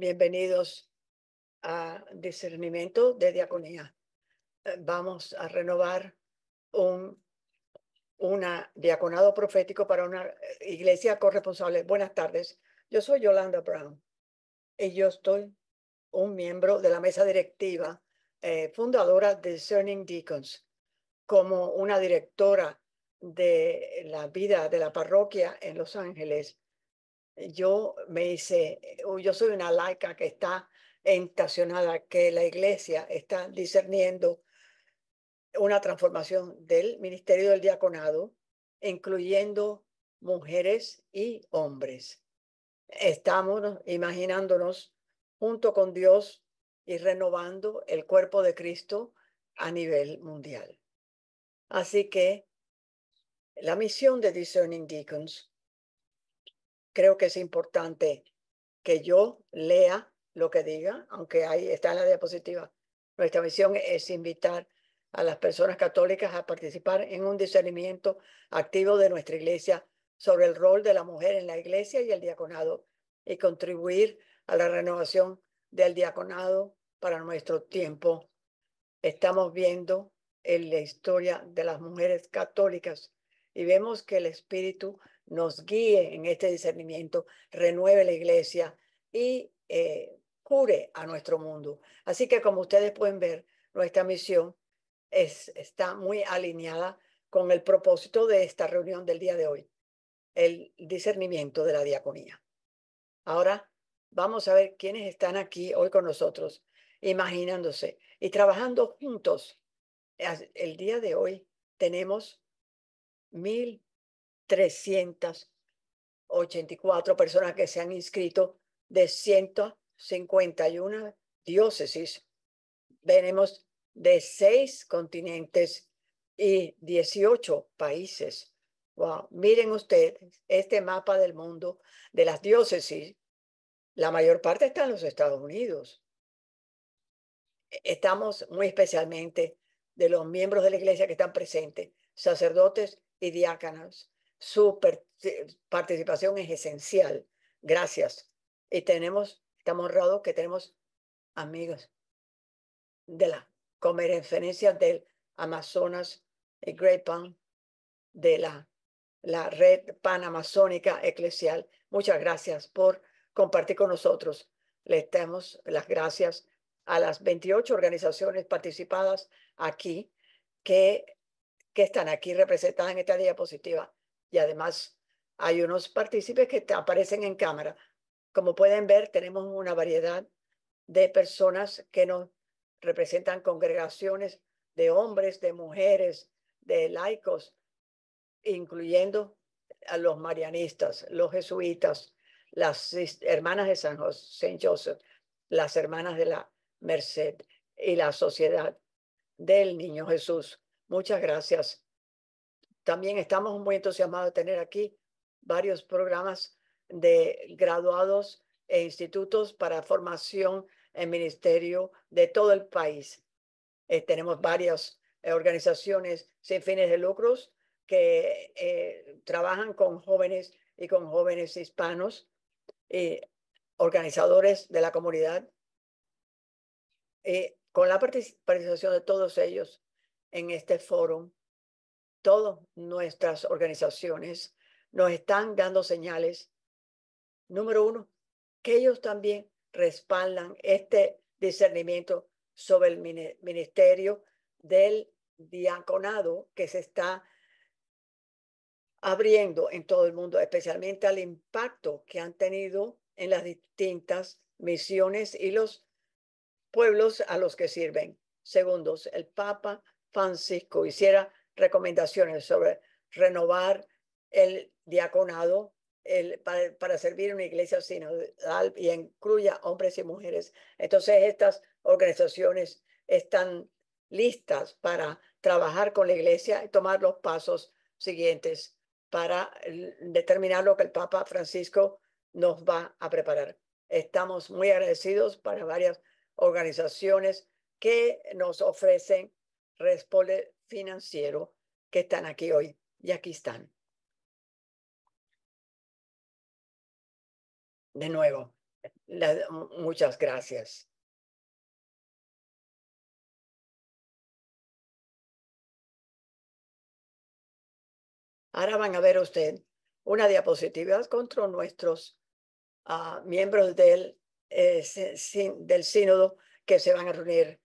Bienvenidos a discernimiento de diaconía. Eh, vamos a renovar un una diaconado profético para una eh, iglesia corresponsable. Buenas tardes. Yo soy Yolanda Brown y yo estoy un miembro de la mesa directiva eh, fundadora de Discerning Deacons. Como una directora de la vida de la parroquia en Los Ángeles, yo me hice, eh, yo soy una laica que está estacionada, que la iglesia está discerniendo una transformación del ministerio del diaconado, incluyendo mujeres y hombres. Estamos imaginándonos junto con Dios y renovando el cuerpo de Cristo a nivel mundial. Así que la misión de Discerning Deacons creo que es importante que yo lea lo que diga, aunque ahí está en la diapositiva. Nuestra misión es invitar a las personas católicas a participar en un discernimiento activo de nuestra iglesia sobre el rol de la mujer en la iglesia y el diaconado y contribuir a la renovación del diaconado para nuestro tiempo. Estamos viendo en la historia de las mujeres católicas y vemos que el espíritu nos guíe en este discernimiento, renueve la iglesia y eh, cure a nuestro mundo. Así que como ustedes pueden ver, nuestra misión es, está muy alineada con el propósito de esta reunión del día de hoy, el discernimiento de la diaconía. Ahora vamos a ver quiénes están aquí hoy con nosotros, imaginándose y trabajando juntos. El día de hoy tenemos mil 384 personas que se han inscrito de 151 diócesis. Venimos de seis continentes y 18 países. Wow. Miren ustedes este mapa del mundo de las diócesis. La mayor parte está en los Estados Unidos. Estamos muy especialmente de los miembros de la iglesia que están presentes, sacerdotes y diáconos su participación es esencial. Gracias. Y tenemos, estamos honrados que tenemos amigos de la conferencia del Amazonas y Great Pan, de la, la red panamazónica eclesial. Muchas gracias por compartir con nosotros. Le damos las gracias a las 28 organizaciones participadas aquí que, que están aquí representadas en esta diapositiva y además hay unos partícipes que aparecen en cámara. Como pueden ver, tenemos una variedad de personas que nos representan congregaciones de hombres, de mujeres, de laicos, incluyendo a los marianistas, los jesuitas, las hermanas de San José, las hermanas de la Merced y la sociedad del Niño Jesús. Muchas gracias también estamos muy entusiasmados de tener aquí varios programas de graduados e institutos para formación en ministerio de todo el país. Eh, tenemos varias eh, organizaciones sin fines de lucros que eh, trabajan con jóvenes y con jóvenes hispanos y organizadores de la comunidad. Y con la participación de todos ellos en este foro todas nuestras organizaciones nos están dando señales, número uno, que ellos también respaldan este discernimiento sobre el ministerio del diaconado que se está abriendo en todo el mundo, especialmente al impacto que han tenido en las distintas misiones y los pueblos a los que sirven. Segundos, el Papa Francisco hiciera recomendaciones sobre renovar el diaconado el, para, servir en una iglesia sinodal y incluya hombres y mujeres. Entonces estas organizaciones están listas para trabajar con la iglesia y tomar los pasos siguientes para determinar lo que el Papa Francisco nos va a preparar. Estamos muy agradecidos para varias organizaciones que nos ofrecen financiero que están aquí hoy y aquí están. De nuevo, muchas gracias. Ahora van a ver usted una diapositiva contra nuestros ah, miembros del, eh, del sínodo que se van a reunir.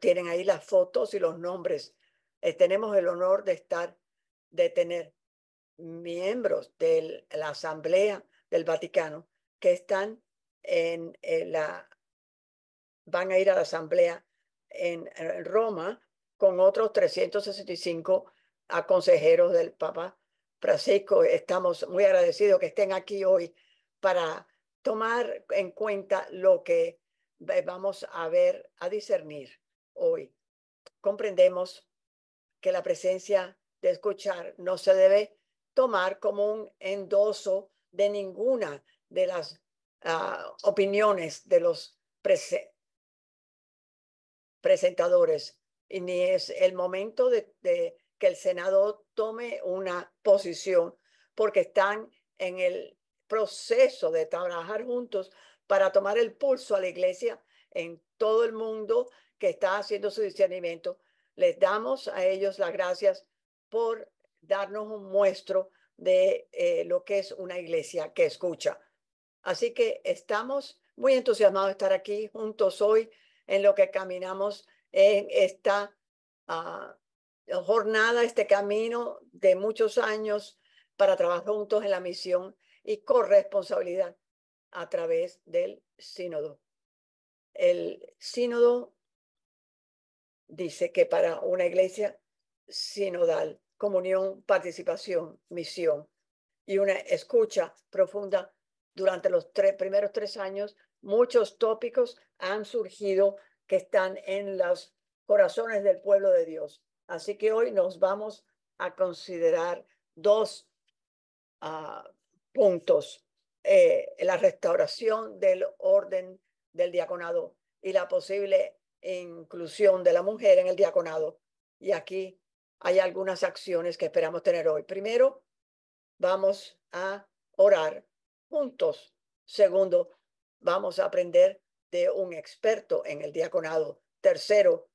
Tienen ahí las fotos y los nombres eh, tenemos el honor de estar, de tener miembros de la Asamblea del Vaticano que están en, eh, la, van a ir a la Asamblea en, Roma con otros 365 a consejeros del Papa Francisco. Estamos muy agradecidos que estén aquí hoy para tomar en cuenta lo que eh, vamos a ver, a discernir hoy. Comprendemos que la presencia de escuchar no se debe tomar como un endoso de ninguna de las ah, opiniones de los presentadores. Y ni es el momento de que el Senado tome una posición porque están en el proceso de trabajar juntos para tomar el pulso a la iglesia en todo el mundo que está haciendo su discernimiento les damos a ellos las gracias por darnos un muestro de eh, lo que es una iglesia que escucha. Así que estamos muy entusiasmados de estar aquí juntos hoy en lo que caminamos en esta ah, jornada, este camino de muchos años para trabajar juntos en la misión y corresponsabilidad a través del sínodo. El sínodo dice que para una iglesia sinodal, comunión, participación, misión y una escucha profunda durante los tres, primeros tres años, muchos tópicos han surgido que están en los corazones del pueblo de Dios. Así que hoy nos vamos a considerar dos ah, puntos, eh, la restauración del orden del diaconado y la posible inclusión de la mujer en el diaconado. Y aquí hay algunas acciones que esperamos tener hoy. Primero, vamos a orar juntos. Segundo, vamos a aprender de un experto en el diaconado. Tercero,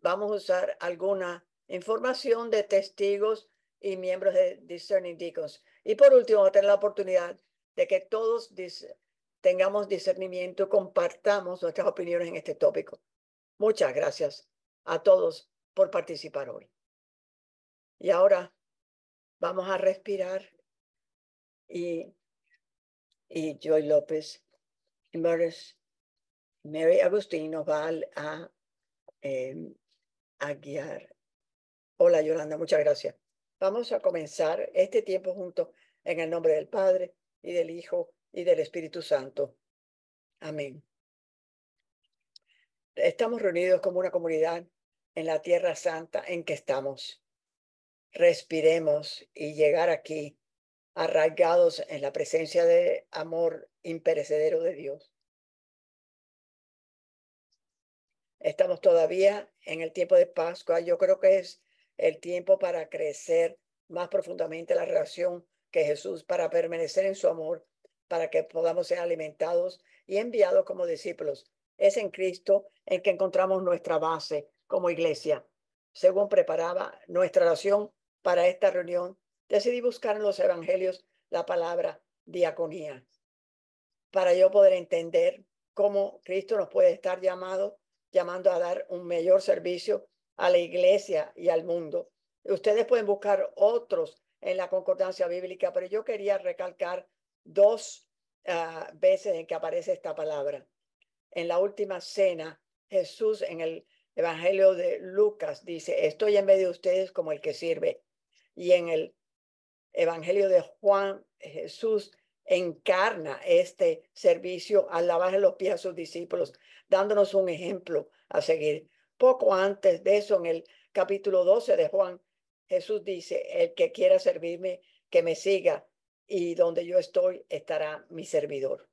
vamos a usar alguna información de testigos y miembros de Discerning Deacons. Y por último, vamos a tener la oportunidad de que todos tengamos discernimiento, compartamos nuestras opiniones en este tópico. Muchas gracias a todos por participar hoy. Y ahora vamos a respirar y, y Joy López y Mary Agustín nos va a, em, a guiar. Hola Yolanda, muchas gracias. Vamos a comenzar este tiempo juntos en el nombre del Padre y del Hijo y del Espíritu Santo. Amén estamos reunidos como una comunidad en la Tierra Santa en que estamos. Respiremos y llegar aquí arraigados en la presencia de amor imperecedero de Dios. Estamos todavía en el tiempo de Pascua. Yo creo que es el tiempo para crecer más profundamente la relación que Jesús, para permanecer en su amor, para que podamos ser alimentados y enviados como discípulos es en Cristo en que encontramos nuestra base como iglesia. Según preparaba nuestra oración para esta reunión, decidí buscar en los evangelios la palabra diaconía para yo poder entender cómo Cristo nos puede estar llamado, llamando a dar un mayor servicio a la iglesia y al mundo. Ustedes pueden buscar otros en la concordancia bíblica, pero yo quería recalcar dos ah, veces en que aparece esta palabra en la última cena, Jesús en el Evangelio de Lucas dice, estoy en medio de ustedes como el que sirve. Y en el Evangelio de Juan, Jesús encarna este servicio al lavar los pies a sus discípulos, dándonos un ejemplo a seguir. Poco antes de eso, en el capítulo 12 de Juan, Jesús dice, el que quiera servirme, que me siga, y donde yo estoy estará mi servidor.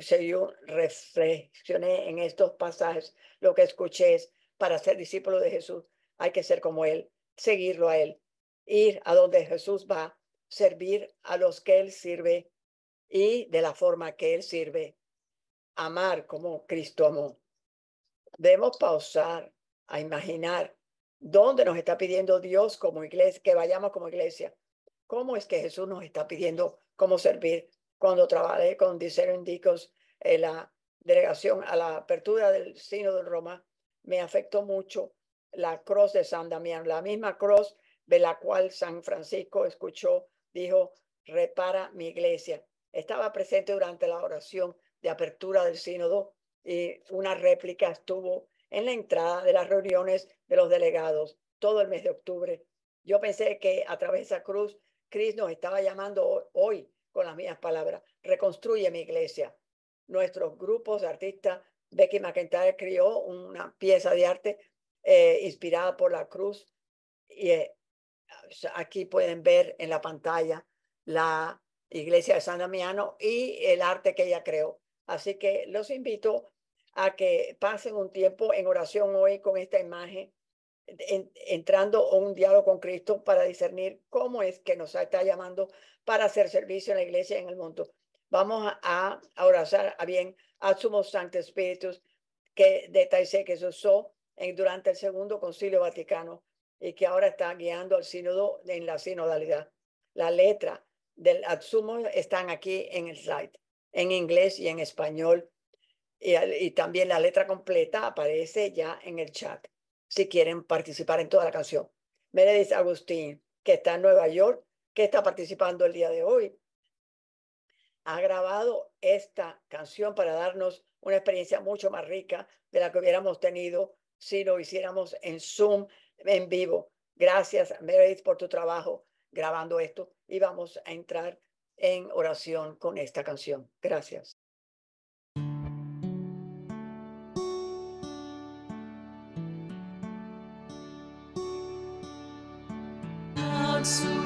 Si yo reflexioné en estos pasajes, lo que escuché es, para ser discípulo de Jesús hay que ser como Él, seguirlo a Él, ir a donde Jesús va, servir a los que Él sirve y de la forma que Él sirve, amar como Cristo amó. Debemos pausar a imaginar dónde nos está pidiendo Dios como iglesia, que vayamos como iglesia. ¿Cómo es que Jesús nos está pidiendo cómo servir cuando trabajé con Dicero Indicos en la delegación a la apertura del Sínodo de Roma, me afectó mucho la cruz de San Damián, la misma cruz de la cual San Francisco escuchó, dijo, repara mi iglesia. Estaba presente durante la oración de apertura del sínodo y una réplica estuvo en la entrada de las reuniones de los delegados todo el mes de octubre. Yo pensé que a través de esa cruz, Cristo nos estaba llamando hoy con las mismas palabras. Reconstruye mi iglesia. Nuestros grupos de artistas, Becky McIntyre creó una pieza de arte eh, inspirada por la cruz. Y, eh, aquí pueden ver en la pantalla la iglesia de San Damiano y el arte que ella creó. Así que los invito a que pasen un tiempo en oración hoy con esta imagen entrando a un diálogo con Cristo para discernir cómo es que nos está llamando para hacer servicio en la iglesia y en el mundo. Vamos a, abrazar a bien a Sumo Santo Espíritus que de que se usó durante el segundo concilio vaticano y que ahora está guiando al sínodo en la sinodalidad. La letra del Atsumo están aquí en el slide, en inglés y en español. y, también la letra completa aparece ya en el chat si quieren participar en toda la canción. Meredith Agustín, que está en Nueva York, que está participando el día de hoy, ha grabado esta canción para darnos una experiencia mucho más rica de la que hubiéramos tenido si lo hiciéramos en Zoom, en vivo. Gracias, Meredith, por tu trabajo grabando esto y vamos a entrar en oración con esta canción. Gracias. once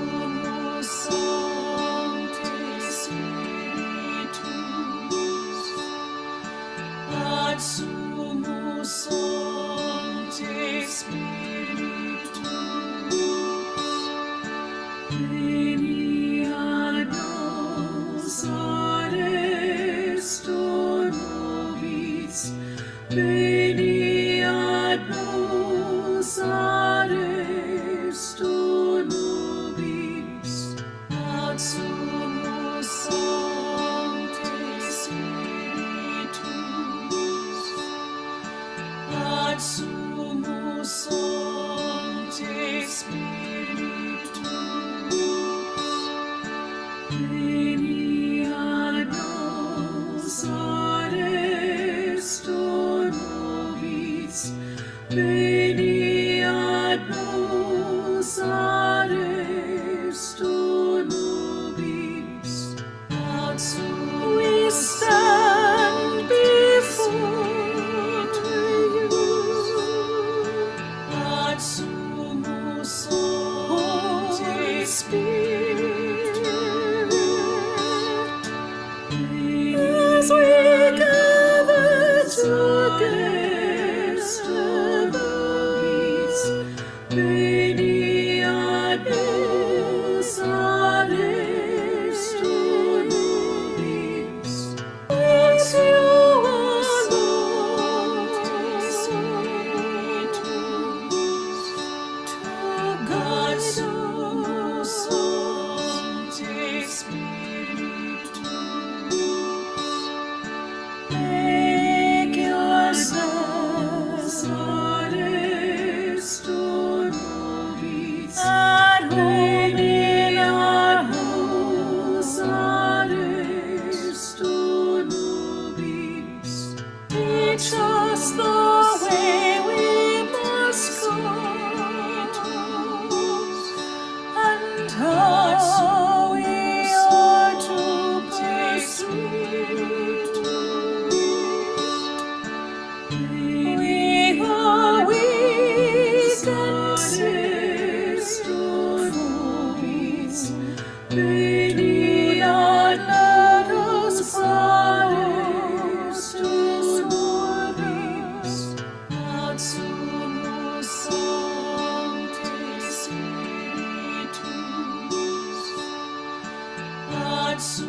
hearts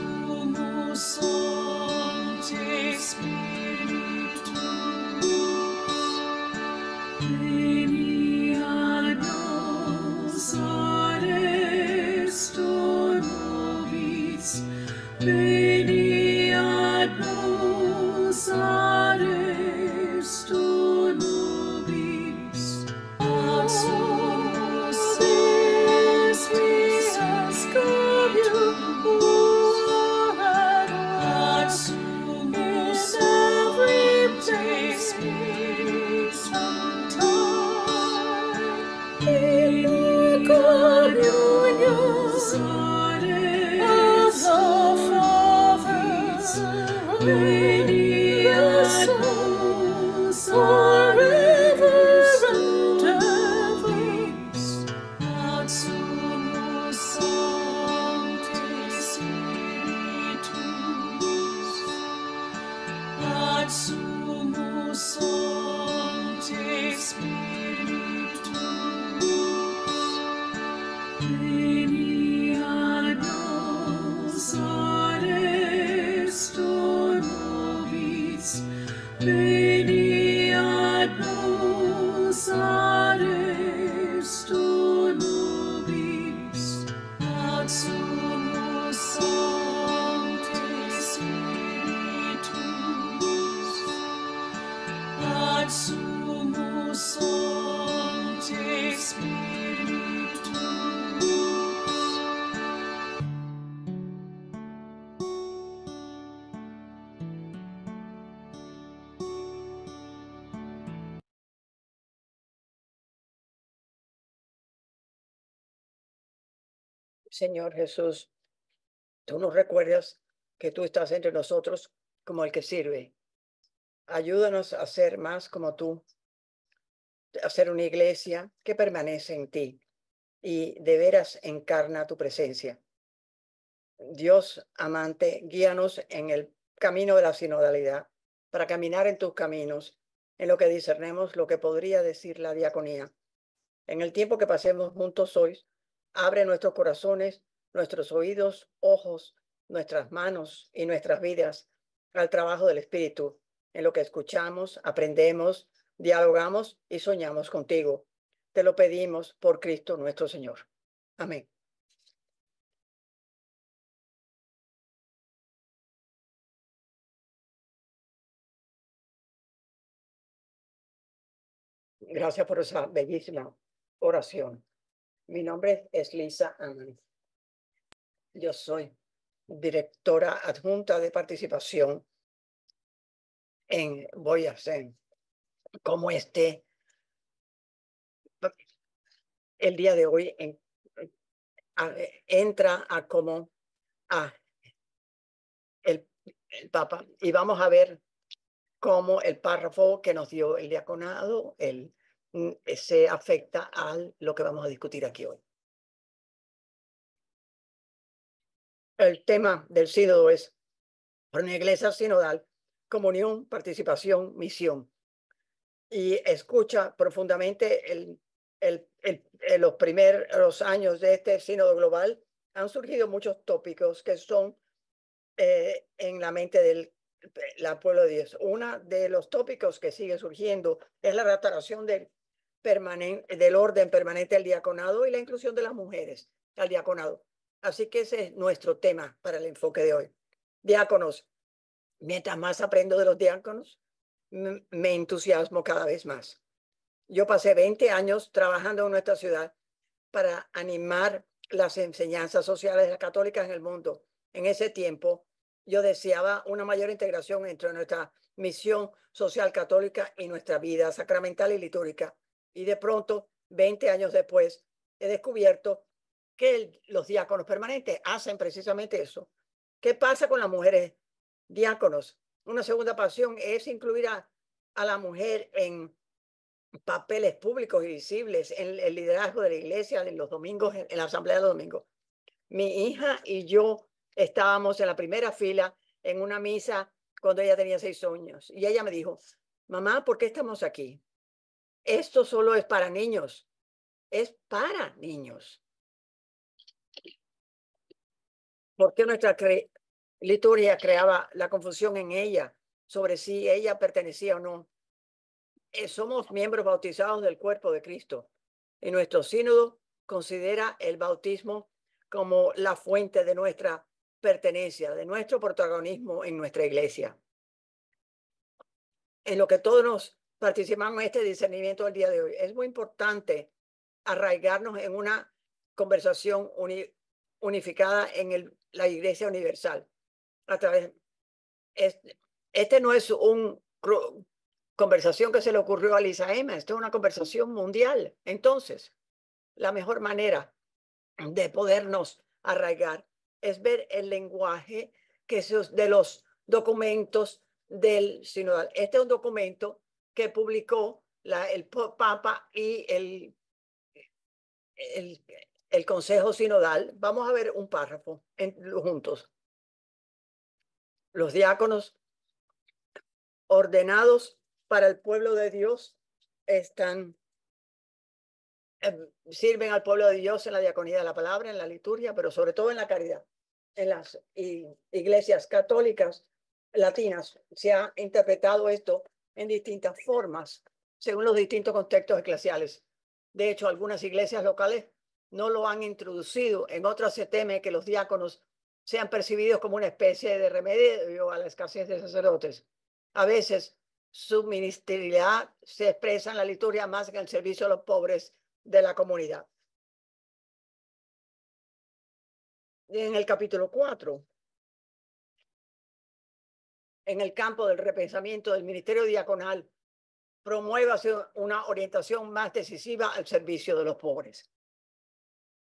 Señor Jesús, tú nos recuerdas que tú estás entre nosotros como el que sirve. Ayúdanos a ser más como tú, a ser una iglesia que permanece en ti y de veras encarna tu presencia. Dios amante, guíanos en el camino de la sinodalidad para caminar en tus caminos, en lo que discernemos lo que podría decir la diaconía. En el tiempo que pasemos juntos hoy, Abre nuestros corazones, nuestros oídos, ojos, nuestras manos y nuestras vidas al trabajo del Espíritu, en lo que escuchamos, aprendemos, dialogamos y soñamos contigo. Te lo pedimos por Cristo nuestro Señor. Amén. Gracias por esa bellísima oración. Mi nombre es Lisa Yo soy directora adjunta de participación en Voy a ser como esté el día de hoy entra a como a el, el Papa y vamos a ver cómo el párrafo que nos dio el diaconado, el Mm, se afecta a lo que vamos a discutir aquí hoy. El tema del sínodo es por una iglesia sinodal, comunión, participación, misión. Y escucha profundamente los primeros años de este sínodo global han surgido muchos tópicos que son eh, en la mente del la pueblo de Dios. Uno de los tópicos que sigue surgiendo es la restauración del permanente, del orden permanente al diaconado y la inclusión de las mujeres al diaconado. Así que ese es nuestro tema para el enfoque de hoy. Diáconos. Mientras más aprendo de los diáconos, me entusiasmo cada vez más. Yo pasé 20 años trabajando en nuestra ciudad para animar las enseñanzas sociales católicas en el mundo. En ese tiempo, yo deseaba una mayor integración entre nuestra misión social católica y nuestra vida sacramental y litúrgica. Y de pronto, 20 años después, he descubierto que los diáconos permanentes hacen precisamente eso. ¿Qué pasa con las mujeres diáconos? Una segunda pasión es incluir a, la mujer en papeles públicos y visibles, en el liderazgo de la iglesia, en los domingos, en, la asamblea de los domingos. Mi hija y yo estábamos en la primera fila en una misa cuando ella tenía seis años y ella me dijo, mamá, ¿por qué estamos aquí? esto solo es para niños, es para niños. Porque nuestra liturgia creaba la confusión en ella sobre si ella pertenecía o no? Eh, somos miembros bautizados del cuerpo de Cristo y nuestro sínodo considera el bautismo como la fuente de nuestra pertenencia, de nuestro protagonismo en nuestra iglesia. En lo que todos nos participamos en este discernimiento del día de hoy. Es muy importante arraigarnos en una conversación unificada en el, la Iglesia Universal. A través, este, no es un conversación que se le ocurrió a Lisa Emma, esto es una conversación mundial. Entonces, la mejor manera de podernos arraigar es ver el lenguaje que de los documentos del sinodal. Este es un documento que publicó el Papa y el, el, Consejo Sinodal. Vamos a ver un párrafo juntos. Los diáconos ordenados para el pueblo de Dios están em, sirven al pueblo de Dios en la diaconía de la palabra, en la liturgia, pero sobre todo en la caridad. En las iglesias católicas latinas se ha interpretado esto en distintas formas, según los distintos contextos eclesiales. De hecho, algunas iglesias locales no lo han introducido. En otras se teme que los diáconos sean percibidos como una especie de remedio a la escasez de sacerdotes. A veces su ministerialidad se expresa en la liturgia más que en el servicio a los pobres de la comunidad. En el capítulo 4 en el campo del repensamiento del Ministerio Diaconal promueva una orientación más decisiva al servicio de los pobres.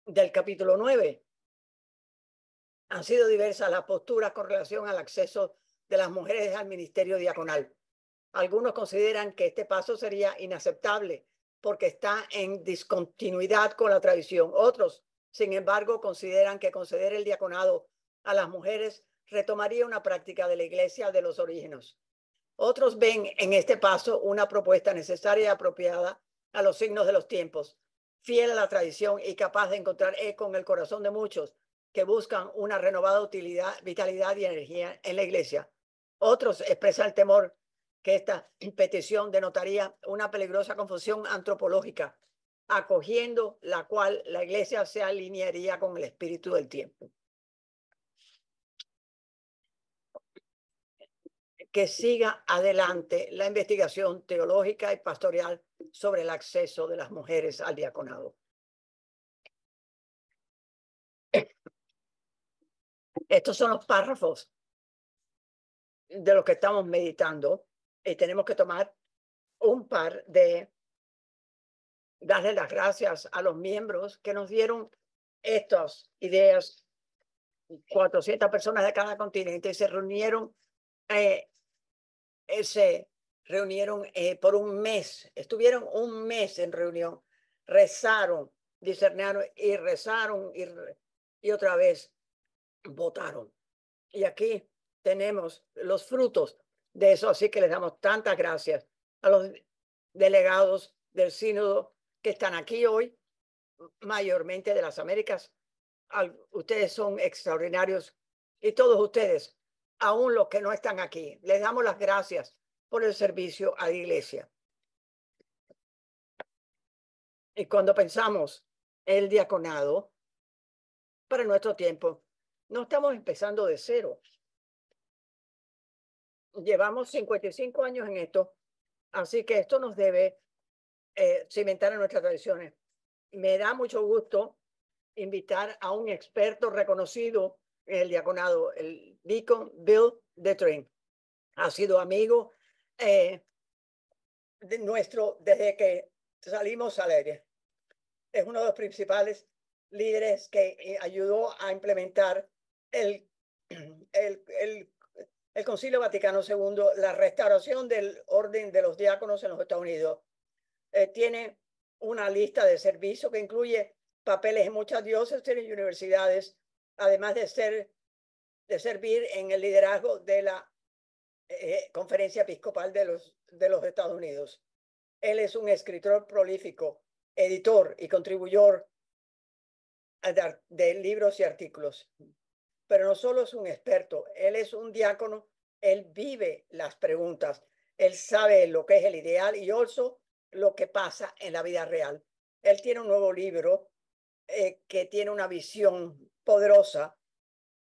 Del capítulo 9, han sido diversas las posturas con relación al acceso de las mujeres al Ministerio Diaconal. Algunos consideran que este paso sería inaceptable porque está en discontinuidad con la tradición. Otros, sin embargo, consideran que conceder el diaconado a las mujeres retomaría una práctica de la iglesia de los orígenes. Otros ven en este paso una propuesta necesaria y apropiada a los signos de los tiempos, fiel a la tradición y capaz de encontrar eco en el corazón de muchos que buscan una renovada utilidad, vitalidad y energía en la iglesia. Otros expresan el temor que esta petición denotaría una peligrosa confusión antropológica, acogiendo la cual la iglesia se alinearía con el espíritu del tiempo. que siga adelante la investigación teológica y pastoral sobre el acceso de las mujeres al diaconado. Estos son los párrafos de los que estamos meditando y tenemos que tomar un par de darle las gracias a los miembros que nos dieron estas ideas. 400 personas de cada continente se reunieron eh, se reunieron eh, por un mes, estuvieron un mes en reunión, rezaron, discernieron y rezaron y, otra vez votaron. Y aquí tenemos los frutos de eso, así que les damos tantas gracias a los delegados del sínodo que están aquí hoy, mayormente de las Américas. ustedes son extraordinarios y todos ustedes aún los que no están aquí. Les damos las gracias por el servicio a la iglesia. Y cuando pensamos el diaconado para nuestro tiempo, no estamos empezando de cero. Llevamos 55 años en esto, así que esto nos debe eh, cimentar en nuestras tradiciones. Me da mucho gusto invitar a un experto reconocido el diaconado, el Beacon Bill de Ha sido amigo eh, nuestro desde que salimos al aire. Es uno de los principales líderes que eh, ayudó a implementar el, el, Concilio Vaticano II, la restauración del orden de los diáconos en los Estados Unidos. Eh, tiene una lista de servicios que incluye papeles en muchas diócesis y universidades, además de, ser, de servir en el liderazgo de la eh, eh, Conferencia Episcopal de los, de los Estados Unidos. Él es un escritor prolífico, editor y contribuyor de, libros y artículos. Pero no solo es un experto, él es un diácono, él vive las preguntas, él sabe lo que es el ideal y also lo que pasa en la vida real. Él tiene un nuevo libro eh, que tiene una visión poderosa,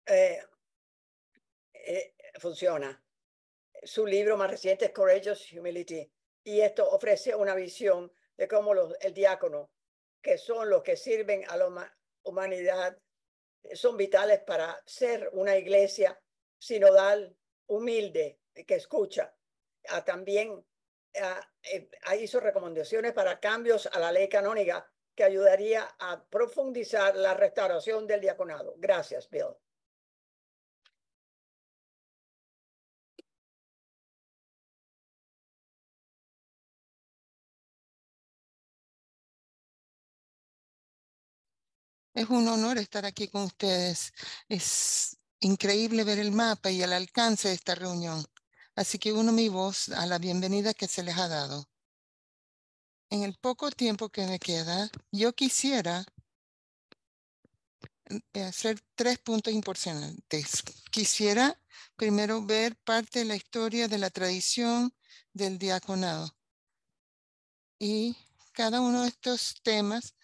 eh, eh, funciona. Su libro más reciente es Courageous Humility y esto ofrece una visión de cómo los, el diácono, que son los que sirven a la humanidad, son vitales para ser una iglesia sinodal, humilde, que escucha. Ah, también ah, eh, hizo recomendaciones para cambios a la ley canónica que ayudaría a profundizar la restauración del diaconado. Gracias, Bill. Es un honor estar aquí con ustedes. Es increíble ver el mapa y el alcance de esta reunión. Así que uno mi voz a la bienvenida que se les ha dado en el poco tiempo que me queda, yo quisiera mm, eh, hacer tres puntos importantes. Quisiera primero ver parte de la historia de la tradición del diaconado. Y cada uno de estos temas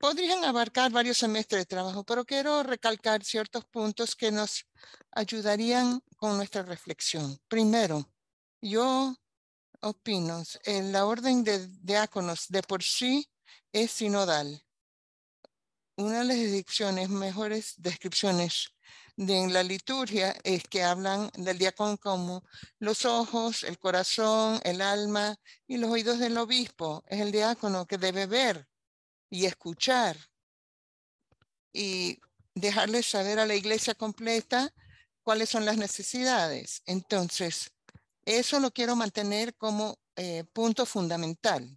podrían abarcar varios semestres de trabajo, pero quiero recalcar ciertos puntos que nos ayudarían con nuestra reflexión. Primero, yo opinos. En la orden de diáconos de por sí es sinodal. Una de las descripciones, mejores descripciones de en la liturgia es que hablan del diácono como los ojos, el corazón, el alma y los oídos del obispo. Es el diácono que debe ver y escuchar y dejarle saber a la iglesia completa cuáles son las necesidades. Entonces, eso lo quiero mantener como eh, punto fundamental.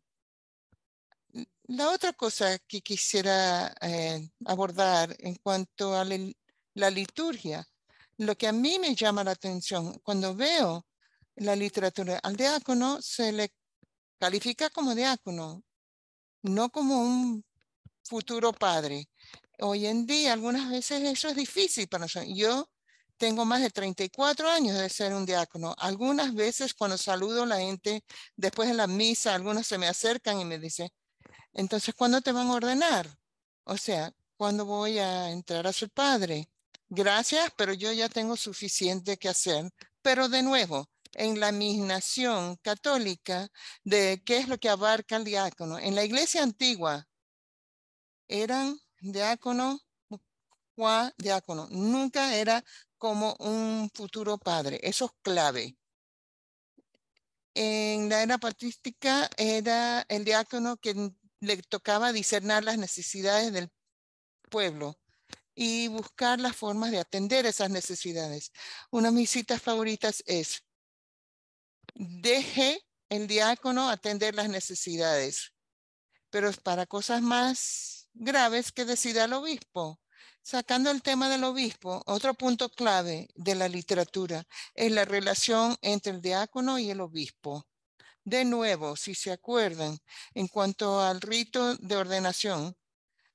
La otra cosa que quisiera eh, abordar en cuanto a la liturgia, lo que a mí me llama la atención cuando veo la literatura, al diácono se le califica como diácono, no como un futuro padre. Hoy en día algunas veces eso es difícil para nosotros. Yo tengo más de 34 años de ser un diácono. Algunas veces cuando saludo a la gente, después de la misa, algunos se me acercan y me dicen, entonces, ¿cuándo te van a ordenar? O sea, ¿cuándo voy a entrar a ser padre? Gracias, pero yo ya tengo suficiente que hacer. Pero de nuevo, en la misnación católica de qué es lo que abarca el diácono. En la iglesia antigua eran diácono, diácono, nunca era como un futuro padre. Eso es clave. En la era patrística era el diácono que le tocaba discernar las necesidades del pueblo y buscar las formas de atender esas necesidades. Una de mis citas favoritas es, deje el diácono atender las necesidades, pero es para cosas más graves que decida el obispo. Sacando el tema del obispo, otro punto clave de la literatura es la relación entre el diácono y el obispo. De nuevo, si se acuerdan, en cuanto al rito de ordenación,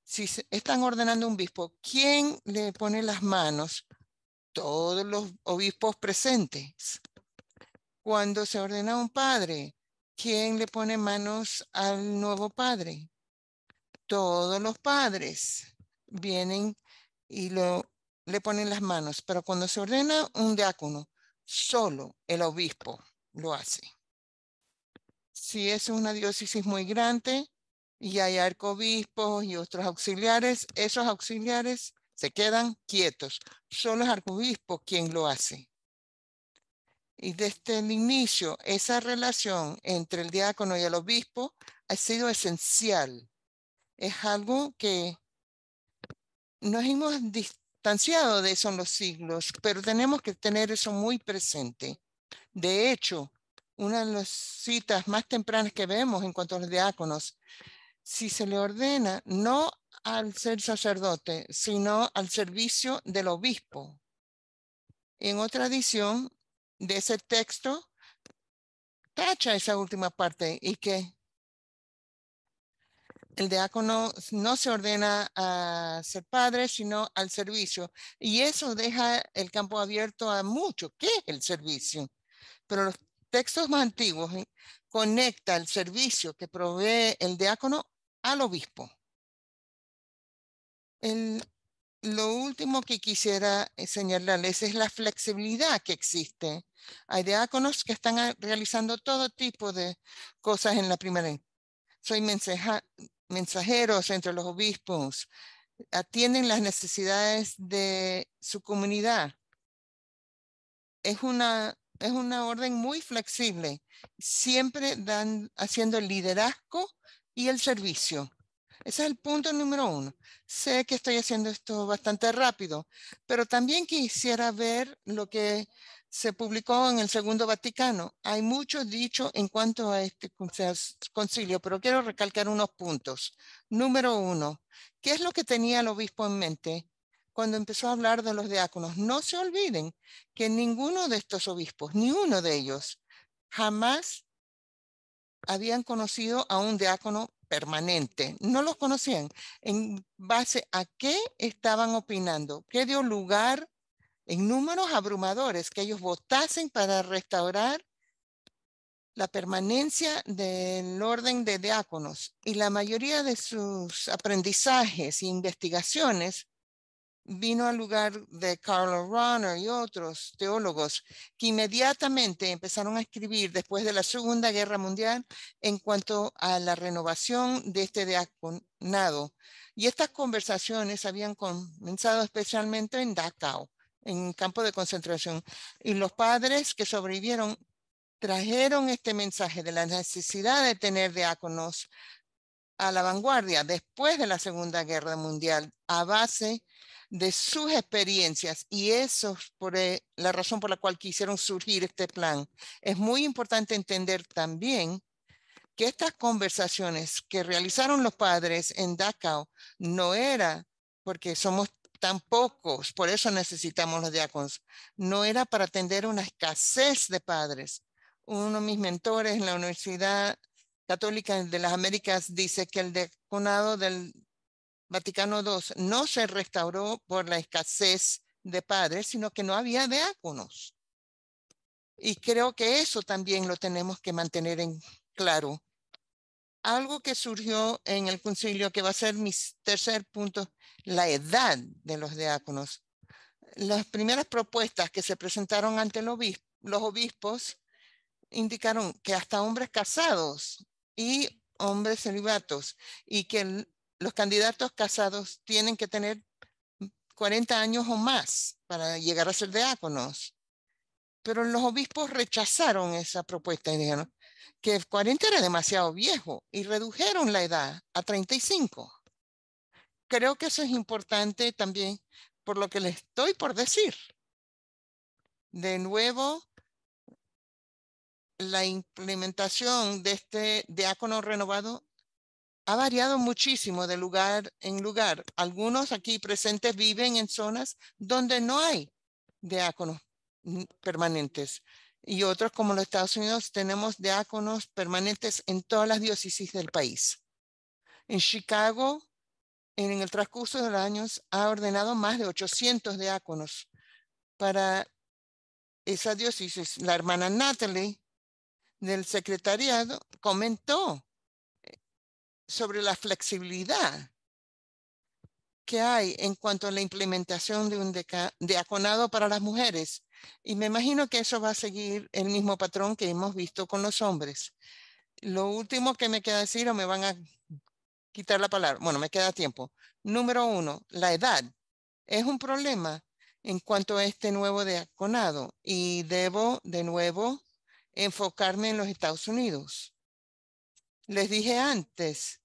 si están ordenando un obispo, ¿quién le pone las manos? Todos los obispos presentes. Cuando se ordena un padre, ¿quién le pone manos al nuevo padre? Todos los padres vienen y lo, le ponen las manos. Pero cuando se ordena un diácono, solo el obispo lo hace. Si es una diócesis muy grande y hay arcobispos y otros auxiliares, esos auxiliares se quedan quietos. Solo es arcobispo quien lo hace. Y desde el inicio, esa relación entre el diácono y el obispo ha sido esencial. Es algo que nos hemos distanciado de eso en los siglos, pero tenemos que tener eso muy presente. De hecho, una de las citas más tempranas que vemos en cuanto a los diáconos, si se le ordena no al ser sacerdote, sino al servicio del obispo. En otra edición de ese texto, tacha esa última parte y que el diácono no se ordena a ser padre, sino al servicio. Y eso deja el campo abierto a mucho. que es el servicio? Pero los textos más antiguos conectan ¿eh? conecta el servicio que provee el diácono al obispo. lo último que quisiera eh, señalarles es la flexibilidad que existe. Hay diáconos que están ah, realizando todo tipo de cosas en la primera soy mensajeros entre los obispos, atienden las necesidades de su comunidad. Es una, es una orden muy flexible, siempre dan, haciendo el liderazgo y el servicio. Ese es el punto número uno. Sé que estoy haciendo esto bastante rápido, pero también quisiera ver lo que se publicó en el Segundo Vaticano. Hay mucho dicho en cuanto a este concilio, pero quiero recalcar unos puntos. Número uno, ¿qué es lo que tenía el obispo en mente cuando empezó a hablar de los diáconos? No se olviden que ninguno de estos obispos, ni uno de ellos, jamás habían conocido a un diácono permanente. No los conocían. ¿En base a qué estaban opinando? ¿Qué dio lugar en números abrumadores, que ellos votasen para restaurar la permanencia del orden de diáconos y la mayoría de sus aprendizajes e investigaciones vino al lugar de Carlo Rahner y otros teólogos que inmediatamente empezaron a escribir después de la Segunda Guerra Mundial en cuanto a la renovación de este diaconado. Y estas conversaciones habían comenzado especialmente en Dachau, en campo de concentración. Y los padres que sobrevivieron trajeron este mensaje de la necesidad de tener diáconos a la vanguardia después de la Segunda Guerra Mundial a base de sus experiencias y eso es por eh, la razón por la cual quisieron surgir este plan. Es muy importante entender también que estas conversaciones que realizaron los padres en Dachau no era porque somos tan por eso necesitamos los diáconos. No era para atender una escasez de padres. Uno de mis mentores en la Universidad Católica de las Américas dice que el deconado del Vaticano II no se restauró por la escasez de padres, sino que no había diáconos. Y creo que eso también lo tenemos que mantener en claro algo que surgió en el concilio, que va a ser mi tercer punto, la edad de los diáconos. Las primeras propuestas que se presentaron ante los obispos indicaron que hasta hombres casados y hombres celibatos y que los candidatos casados tienen que tener 40 años o más para llegar a ser diáconos. Pero los obispos rechazaron esa propuesta y dijeron, que 40 era demasiado viejo y redujeron la edad a 35. Creo que eso es importante también por lo que les estoy por decir. De nuevo, la implementación de este diácono renovado ha variado muchísimo de lugar en lugar. Algunos aquí presentes viven en zonas donde no hay diáconos permanentes y otros como los Estados Unidos tenemos diáconos permanentes en todas las diócesis del país. En Chicago, en el transcurso de los años, ha ordenado más de 800 diáconos para esa diócesis. La hermana Natalie del secretariado comentó eh, sobre la flexibilidad que hay en cuanto a la implementación de un diaconado para las mujeres. Y me imagino que eso va a seguir el mismo patrón que hemos visto con los hombres. Lo último que me queda decir o me van a quitar la palabra. Bueno, me queda tiempo. Número uno, la edad. Es un problema en cuanto a este nuevo diaconado y debo de nuevo enfocarme en los Estados Unidos. Les dije antes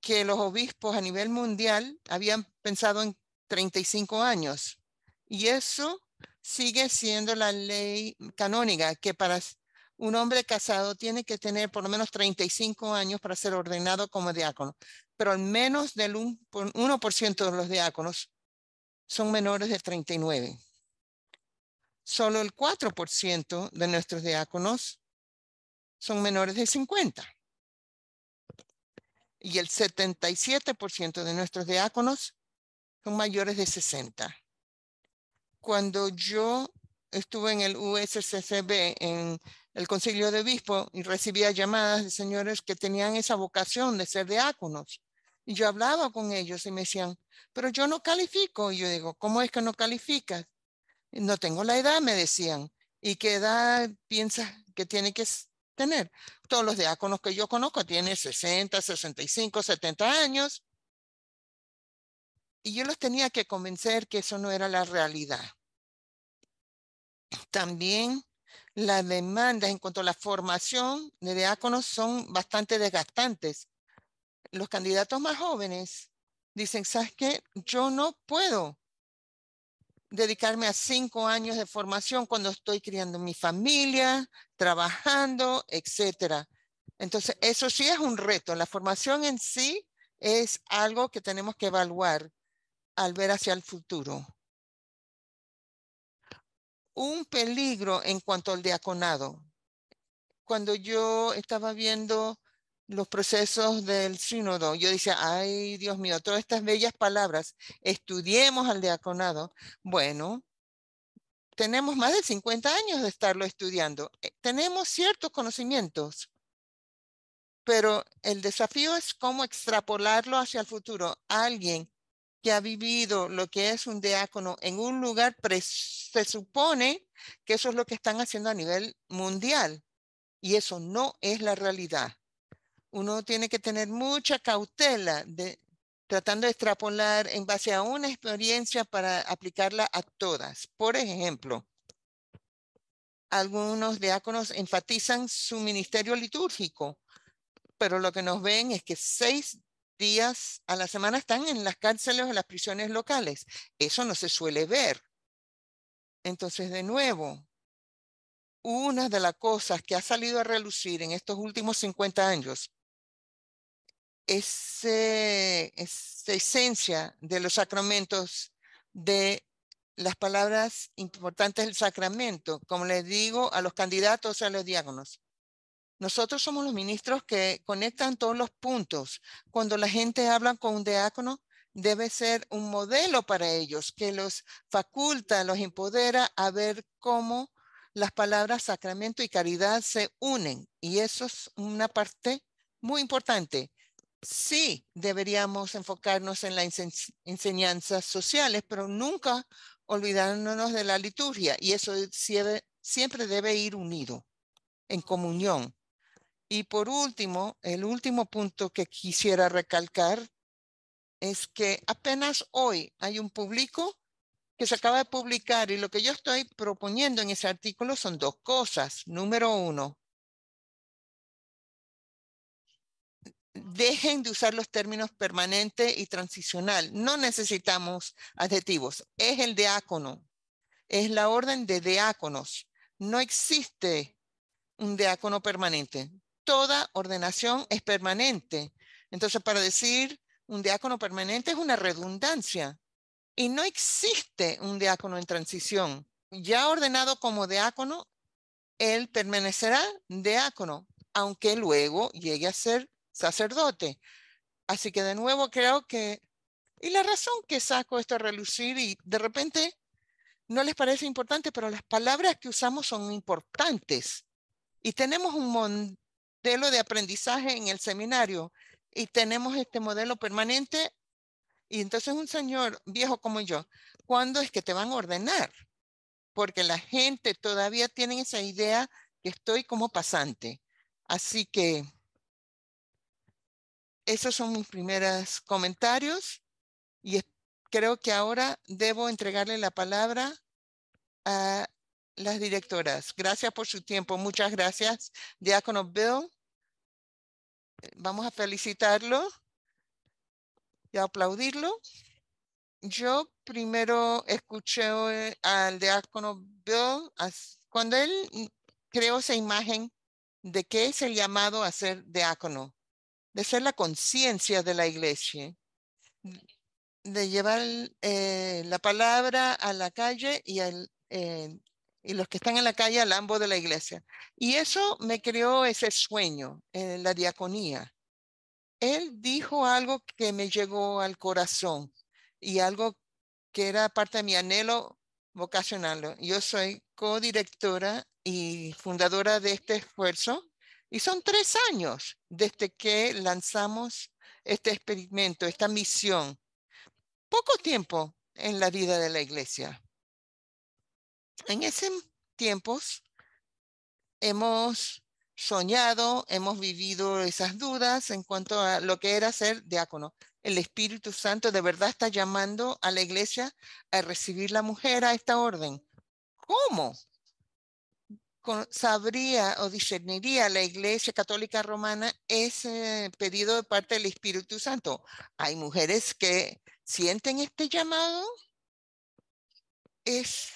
que los obispos a nivel mundial habían pensado en 35 años. Y eso sigue siendo la ley canónica, que para un hombre casado tiene que tener por lo menos 35 años para ser ordenado como diácono, pero al menos del 1% de los diáconos son menores de 39. Solo el 4% de nuestros diáconos son menores de 50 y el 77% de nuestros diáconos son mayores de 60. Cuando yo estuve en el USCCB, en el Concilio de Obispo, y recibía llamadas de señores que tenían esa vocación de ser diáconos. Y yo hablaba con ellos y me decían, pero yo no califico. Y yo digo, ¿cómo es que no calificas? No tengo la edad, me decían. ¿Y qué edad piensas que tiene que tener. Todos los diáconos que yo conozco tienen 60, 65, 70 años. Y yo los tenía que convencer que eso no era la realidad. También las demandas en cuanto a la formación de diáconos son bastante desgastantes. Los candidatos más jóvenes dicen, ¿sabes qué? Yo no puedo dedicarme a cinco años de formación cuando estoy criando mi familia, trabajando, etcétera. Entonces, eso sí es un reto. La formación en sí es algo que tenemos que evaluar al ver hacia el futuro. Un peligro en cuanto al diaconado. Cuando yo estaba viendo los procesos del sínodo. Yo decía, ay Dios mío, todas estas bellas palabras, estudiemos al diaconado. Bueno, tenemos más de 50 años de estarlo estudiando. Eh, tenemos ciertos conocimientos, pero el desafío es cómo extrapolarlo hacia el futuro. Alguien que ha vivido lo que es un diácono en un lugar, se supone que eso es lo que están haciendo a nivel mundial y eso no es la realidad uno tiene que tener mucha cautela de, tratando de extrapolar en base a una experiencia para aplicarla a todas. Por ejemplo, algunos diáconos enfatizan su ministerio litúrgico, pero lo que nos ven es que seis días a la semana están en las cárceles o las prisiones locales. Eso no se suele ver. Entonces, de nuevo, una de las cosas que ha salido a relucir en estos últimos 50 años esa esencia de los sacramentos, de las palabras importantes del sacramento, como les digo a los candidatos a los diáconos. Nosotros somos los ministros que conectan todos los puntos. Cuando la gente habla con un diácono, debe ser un modelo para ellos, que los faculta, los empodera a ver cómo las palabras sacramento y caridad se unen. Y eso es una parte muy importante sí deberíamos enfocarnos en las enseñanzas sociales, pero nunca olvidándonos de la liturgia. Y eso siempre debe ir unido, en comunión. Y por último, el último punto que quisiera recalcar es que apenas hoy hay un público que se acaba de publicar y lo que yo estoy proponiendo en ese artículo son dos cosas. Número uno, dejen de usar los términos permanente y transicional. No necesitamos adjetivos. Es el diácono. Es la orden de diáconos. No existe un diácono permanente. Toda ordenación es permanente. Entonces, para decir un diácono permanente es una redundancia. Y no existe un diácono en transición. Ya ordenado como diácono, él permanecerá diácono, aunque luego llegue a ser sacerdote. Así que de nuevo creo que, y la razón que saco esto a relucir y de repente no les parece importante, pero las palabras que usamos son importantes. Y tenemos un modelo de aprendizaje en el seminario y tenemos este modelo permanente. Y entonces un señor viejo como yo, ¿cuándo es que te van a ordenar? Porque la gente todavía tiene esa idea que estoy como pasante. Así que esos son mis primeros comentarios y creo que ahora debo entregarle la palabra a las directoras. Gracias por su tiempo. Muchas gracias, Diácono Bill. Eh, vamos a felicitarlo y a aplaudirlo. Yo primero escuché eh, al diácono Bill cuando él mm, creó esa imagen de qué es el llamado a ser diácono de ser la conciencia de la iglesia, de llevar eh, la palabra a la calle y, eh, y los que están en la calle al ambo de la iglesia. Y eso me creó ese sueño, en la diaconía. Él dijo algo que me llegó al corazón y algo que era parte de mi anhelo vocacional. Yo soy codirectora y fundadora de este esfuerzo y son tres años desde que lanzamos este experimento, esta misión. Poco tiempo en la vida de la iglesia. En ese tiempos hemos soñado, hemos vivido esas dudas en cuanto a lo que era ser diácono. El Espíritu Santo de verdad está llamando a la iglesia a recibir la mujer a esta orden. ¿Cómo? sabría o discerniría la Iglesia Católica Romana ese pedido de parte del Espíritu Santo. Hay mujeres que sienten este llamado. Es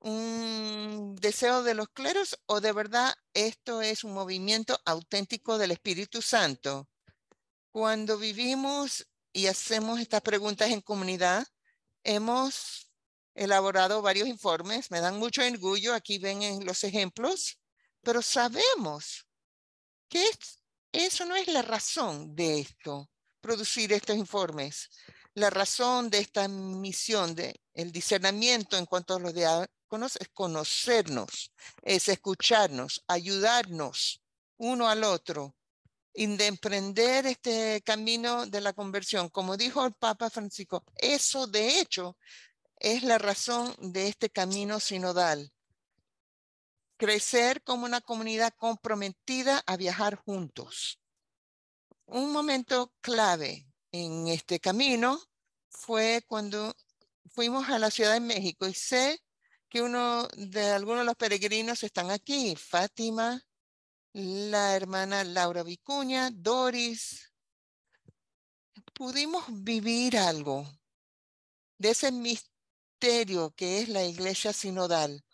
un deseo de los cleros o de verdad esto es un movimiento auténtico del Espíritu Santo. Cuando vivimos y hacemos estas preguntas en comunidad, hemos elaborado varios informes, me dan mucho orgullo, aquí ven eh, los ejemplos, pero sabemos que eso no es la razón de esto, producir estos informes. La razón de esta misión, de, el discernimiento en cuanto a los de es conocernos, es escucharnos, ayudarnos uno al otro, y de emprender este camino de la conversión. Como dijo el Papa Francisco, eso de hecho es la razón de este camino sinodal. Crecer como una comunidad comprometida a viajar juntos. Un momento clave en este camino fue cuando fuimos a la Ciudad de México y sé que uno de algunos de los peregrinos están aquí, Fátima, la hermana Laura Vicuña, Doris. Pudimos vivir algo de ese misterio que es la iglesia sinodal.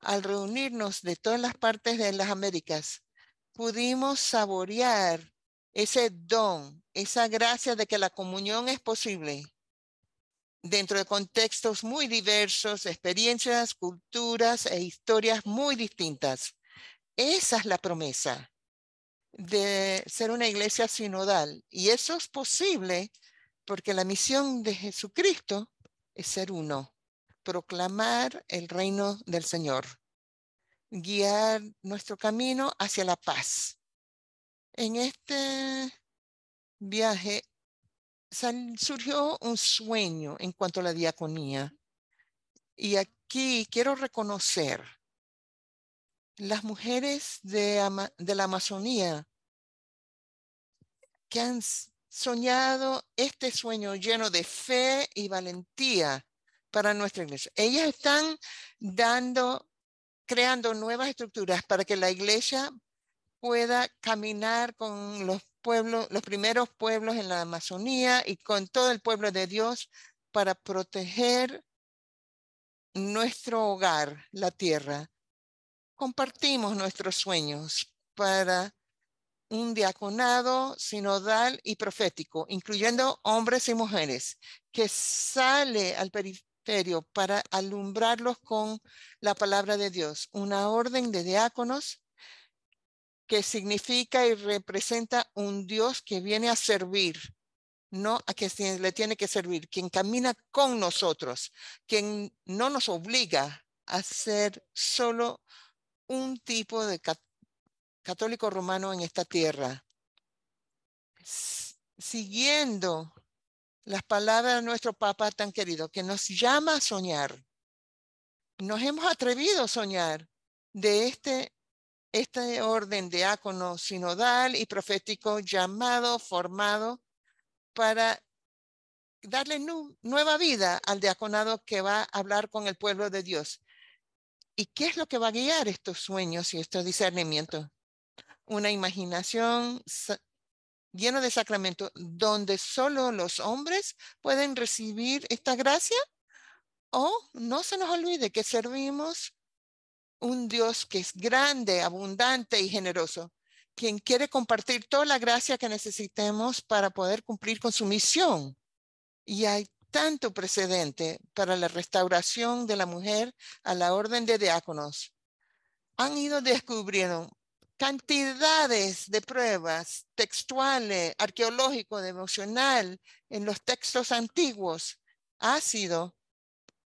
Al reunirnos de todas las partes de las Américas, pudimos saborear ese don, esa gracia de que la comunión es posible dentro de contextos muy diversos, experiencias, culturas e historias muy distintas. Esa es la promesa de ser una iglesia sinodal. Y eso es posible porque la misión de Jesucristo es ser uno, proclamar el reino del Señor, guiar nuestro camino hacia la paz. En este viaje surgió un sueño en cuanto a la diaconía. Y aquí quiero reconocer las mujeres de, de la Amazonía que han soñado este sueño lleno de fe y valentía para nuestra iglesia. Ellas están dando, creando nuevas estructuras para que la iglesia pueda caminar con los pueblos, los primeros pueblos en la Amazonía y con todo el pueblo de Dios para proteger nuestro hogar, la tierra. Compartimos nuestros sueños para un diaconado sinodal y profético, incluyendo hombres y mujeres, que sale al periferio para alumbrarlos con la palabra de Dios, una orden de diáconos que significa y representa un Dios que viene a servir, no a que le tiene que servir, quien camina con nosotros, quien no nos obliga a ser solo un tipo de católico católico romano en esta tierra. Siguiendo las palabras de nuestro Papa tan querido, que nos llama a soñar. Nos hemos atrevido a soñar de este, este orden diácono sinodal y profético llamado, formado para darle nueva vida al diaconado que va a hablar con el pueblo de Dios. ¿Y qué es lo que va a guiar estos sueños y estos discernimientos? una imaginación lleno de sacramento, donde solo los hombres pueden recibir esta gracia? ¿O no se nos olvide que servimos un Dios que es grande, abundante y generoso, quien quiere compartir toda la gracia que necesitemos para poder cumplir con su misión? Y hay tanto precedente para la restauración de la mujer a la orden de diáconos. Han ido descubriendo cantidades de pruebas textuales, eh, arqueológico, devocional, en los textos antiguos, ha sido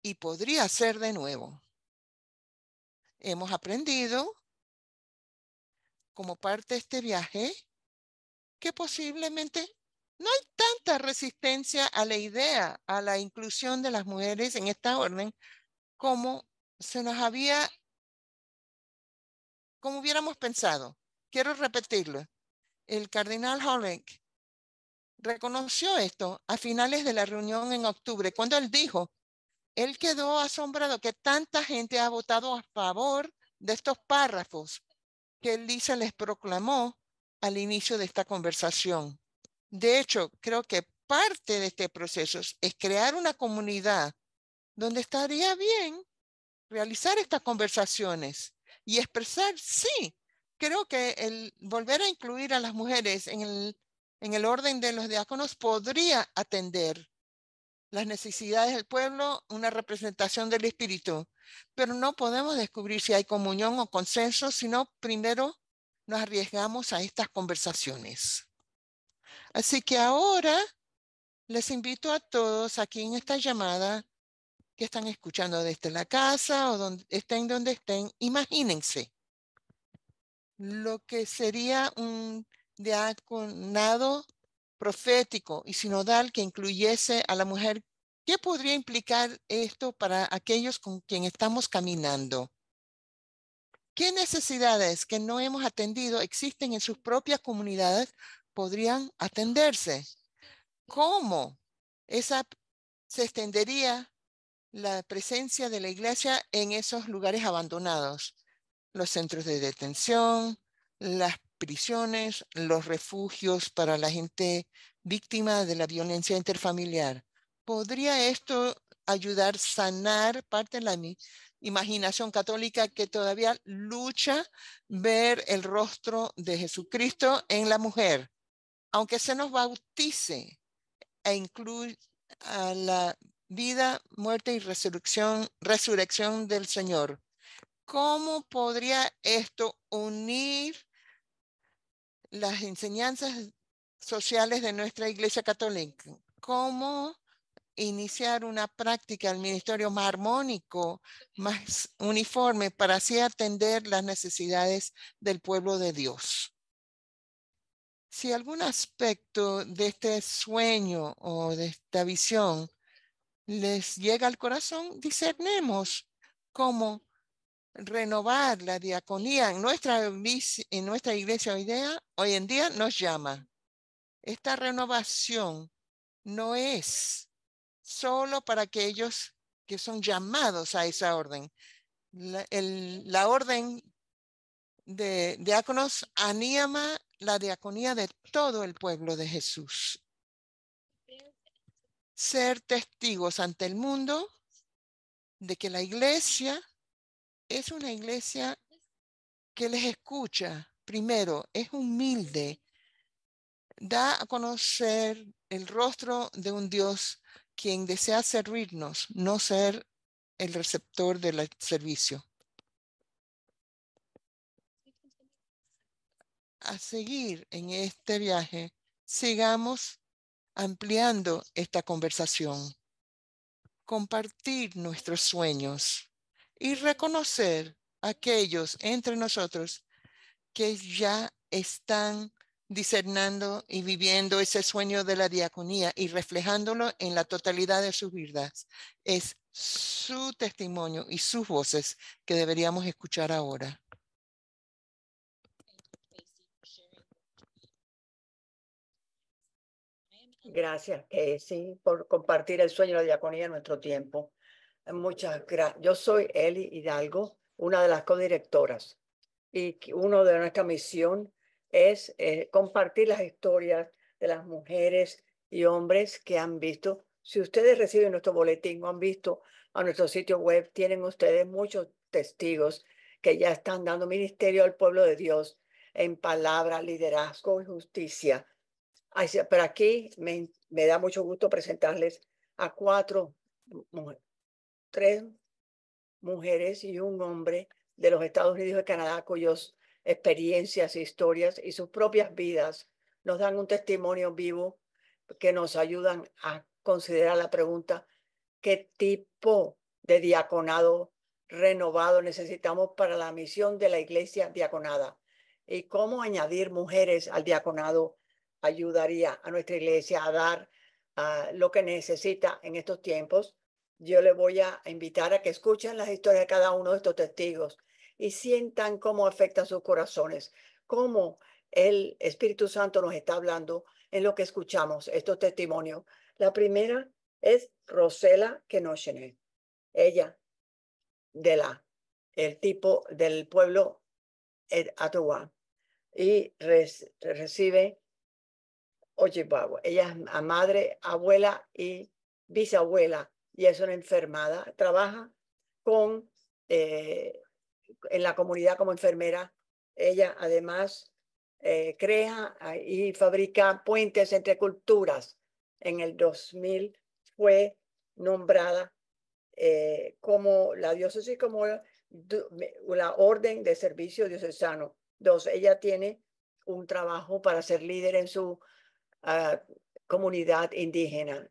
y podría ser de nuevo. Hemos aprendido como parte de este viaje que posiblemente no hay tanta resistencia a la idea, a la inclusión de las mujeres en esta orden como se nos había como hubiéramos pensado. Quiero repetirlo. El cardenal Hollick reconoció esto a finales de la reunión en octubre, cuando él dijo, él quedó asombrado que tanta gente ha votado a favor de estos párrafos que Lisa les proclamó al inicio de esta conversación. De hecho, creo que parte de este proceso es crear una comunidad donde estaría bien realizar estas conversaciones y expresar, sí, creo que el volver a incluir a las mujeres en el, en el orden de los diáconos podría atender las necesidades del pueblo, una representación del espíritu. Pero no podemos descubrir si hay comunión o consenso, sino primero nos arriesgamos a estas conversaciones. Así que ahora les invito a todos aquí en esta llamada que están escuchando desde la casa o estén donde estén, imagínense lo que sería un diaconado profético y sinodal que incluyese a la mujer. ¿Qué podría implicar esto para aquellos con quien estamos caminando? ¿Qué necesidades que no hemos atendido existen en sus propias comunidades podrían atenderse? ¿Cómo esa se extendería la presencia de la iglesia en esos lugares abandonados, los centros de detención, las prisiones, los refugios para la gente víctima de la violencia interfamiliar. ¿Podría esto ayudar a sanar parte de la imaginación católica que todavía lucha ver el rostro de Jesucristo en la mujer? Aunque se nos bautice e incluya a la vida, muerte y resurrección, resurrección del Señor. ¿Cómo podría esto unir las enseñanzas sociales de nuestra Iglesia Católica? ¿Cómo iniciar una práctica al ministerio más armónico, más uniforme, para así atender las necesidades del pueblo de Dios? Si algún aspecto de este sueño o de esta visión les llega al corazón, discernemos cómo renovar la diaconía en nuestra, nuestra iglesia hoy, día, hoy en día nos llama. Esta renovación no es solo para aquellos que son llamados a esa orden. La, la orden de diáconos anima la diaconía de todo el pueblo de Jesús ser testigos ante el mundo de que la iglesia es una iglesia que les escucha. Primero, es humilde, da a conocer el rostro de un Dios quien desea servirnos, no ser el receptor del servicio. A seguir en este viaje, sigamos ampliando esta conversación, compartir nuestros sueños y reconocer aquellos entre nosotros que ya están discernando y viviendo ese sueño de la diaconía y reflejándolo en la totalidad de sus vidas. Es su testimonio y sus voces que deberíamos escuchar ahora. Gracias, eh, por compartir el sueño de la diaconía en nuestro tiempo. Eh, muchas gracias. Yo soy Eli Hidalgo, una de las codirectoras, y uno de nuestra misión es eh, compartir las historias de las mujeres y hombres que han visto. Si ustedes reciben nuestro boletín o han visto a nuestro sitio web, tienen ustedes muchos testigos que ya están dando ministerio al pueblo de Dios en palabra, liderazgo y justicia pero aquí me, da mucho gusto presentarles a cuatro mujeres, tres mujeres y un hombre de los Estados Unidos y Canadá cuyas experiencias, e historias y sus propias vidas nos dan un testimonio vivo que nos ayudan a considerar la pregunta, ¿qué tipo de diaconado renovado necesitamos para la misión de la iglesia diaconada? ¿Y cómo añadir mujeres al diaconado ayudaría a nuestra iglesia a dar lo que necesita en estos tiempos, yo le voy a invitar a que escuchen las historias de cada uno de estos testigos y sientan cómo afecta sus corazones, cómo el Espíritu Santo nos está hablando en lo que escuchamos estos testimonios. La primera es Rosela Kenoshene, ella de la, el tipo del pueblo Atuá, y recibe ella es madre, abuela y bisabuela y es una enfermada. Trabaja con, eh, en la comunidad como enfermera. Ella además eh, crea ah, y fabrica puentes entre culturas. En el 2000 fue nombrada eh, como la diócesis, como la, orden de servicio diocesano. Dos, ella tiene un trabajo para ser líder en su comunidad indígena,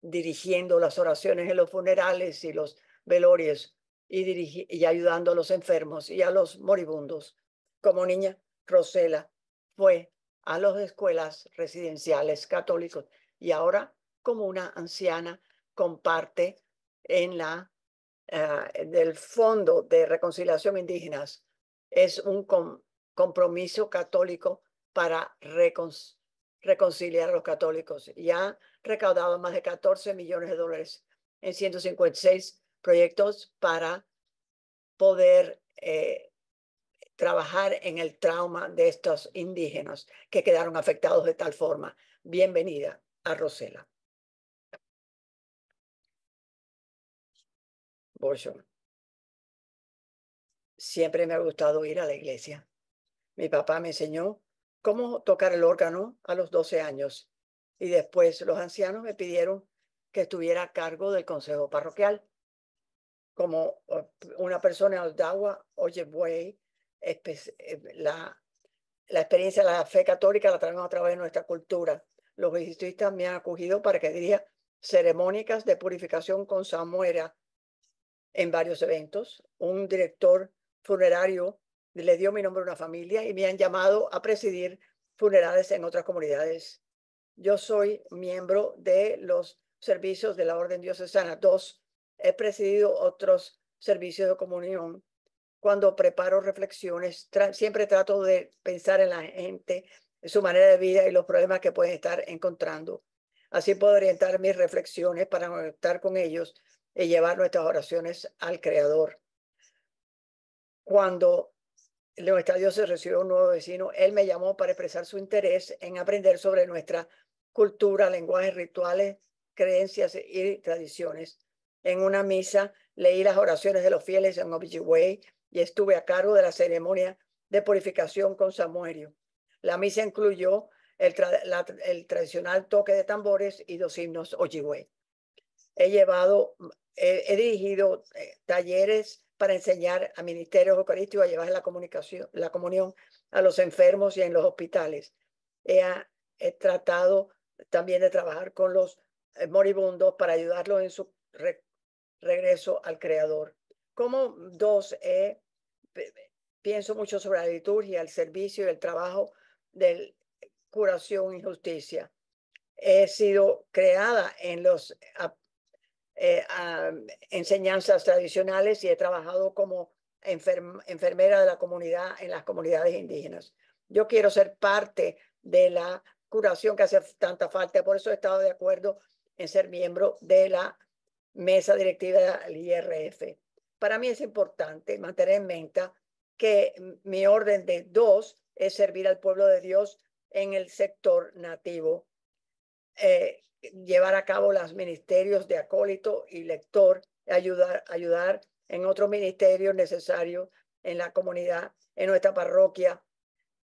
dirigiendo las oraciones en los funerales y los velorios y, y ayudando a los enfermos y a los moribundos. Como niña, Rosela fue a las escuelas residenciales católicos y ahora como una anciana comparte en la del ah, Fondo de Reconciliación Indígenas. Es un compromiso católico para reconciliación reconciliar a los católicos Ya ha recaudado más de 14 millones de dólares en 156 proyectos para poder eh, trabajar en el trauma de estos indígenas que quedaron afectados de tal forma. Bienvenida a Rosela. Siempre me ha gustado ir a la iglesia. Mi papá me enseñó cómo tocar el órgano a los 12 años. Y después los ancianos me pidieron que estuviera a cargo del consejo parroquial. Como eh, una persona de oye Ojibwe, eh, la, la experiencia de la fe católica la traemos a través de nuestra cultura. Los jesuitas me han acogido para que diría ceremonias de purificación con Samuera en varios eventos. Un director funerario le dio mi nombre a una familia y me han llamado a presidir funerales en otras comunidades. Yo soy miembro de los servicios de la Orden Diocesana Dos, He presidido otros servicios de comunión. Cuando preparo reflexiones, siempre trato de pensar en la gente, en su manera de vida y los problemas que pueden estar encontrando. Así puedo orientar mis reflexiones para conectar con ellos y llevar nuestras oraciones al Creador. Cuando estadio se recibió un nuevo vecino. Él me llamó para expresar su interés en aprender sobre nuestra cultura, lenguajes, rituales, creencias y tradiciones. En una misa leí las oraciones de los fieles en Ojibwe y estuve a cargo de la ceremonia de purificación con Samuelio. La misa incluyó el, tradicional toque de tambores y dos himnos Ojibwe. He llevado, he, dirigido eh, talleres para enseñar a ministerios eucarísticos a llevar la, comunicación, la comunión a los enfermos y en los hospitales. He, eh, tratado también de trabajar con los eh, moribundos para ayudarlos en su regreso al Creador. Como dos, eh, pienso mucho sobre la liturgia, el servicio y el trabajo de curación y justicia. He sido creada en los eh, enseñanzas tradicionales y he trabajado como enfermera de la comunidad en las comunidades indígenas. Yo quiero ser parte de la curación que hace tanta falta, por eso he estado de acuerdo en ser miembro de la mesa directiva del IRF. Para mí es importante mantener en mente que mi orden de dos es servir al pueblo de Dios en el sector nativo. Eh, llevar a cabo los ministerios de acólito y lector, ayudar, ayudar en otros ministerios necesarios en la comunidad, en nuestra parroquia.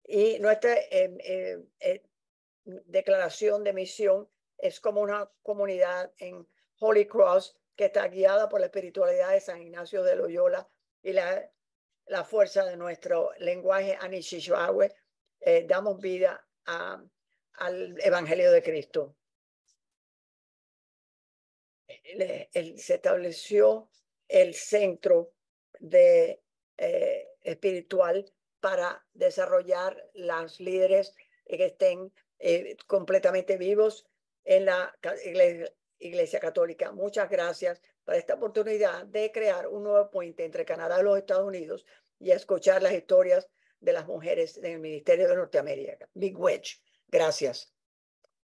Y nuestra em, em, eh, declaración de misión es como una comunidad en Holy Cross que está guiada por la espiritualidad de San Ignacio de Loyola y la, la fuerza de nuestro lenguaje Eh, damos vida al Evangelio de Cristo se estableció el centro de, eh, espiritual para desarrollar las líderes que estén eh, completamente vivos en la iglesia, Católica. Muchas gracias por esta oportunidad de crear un nuevo puente entre Canadá y los Estados Unidos y escuchar las historias de las mujeres en el Ministerio de Norteamérica. Big Wedge. Gracias.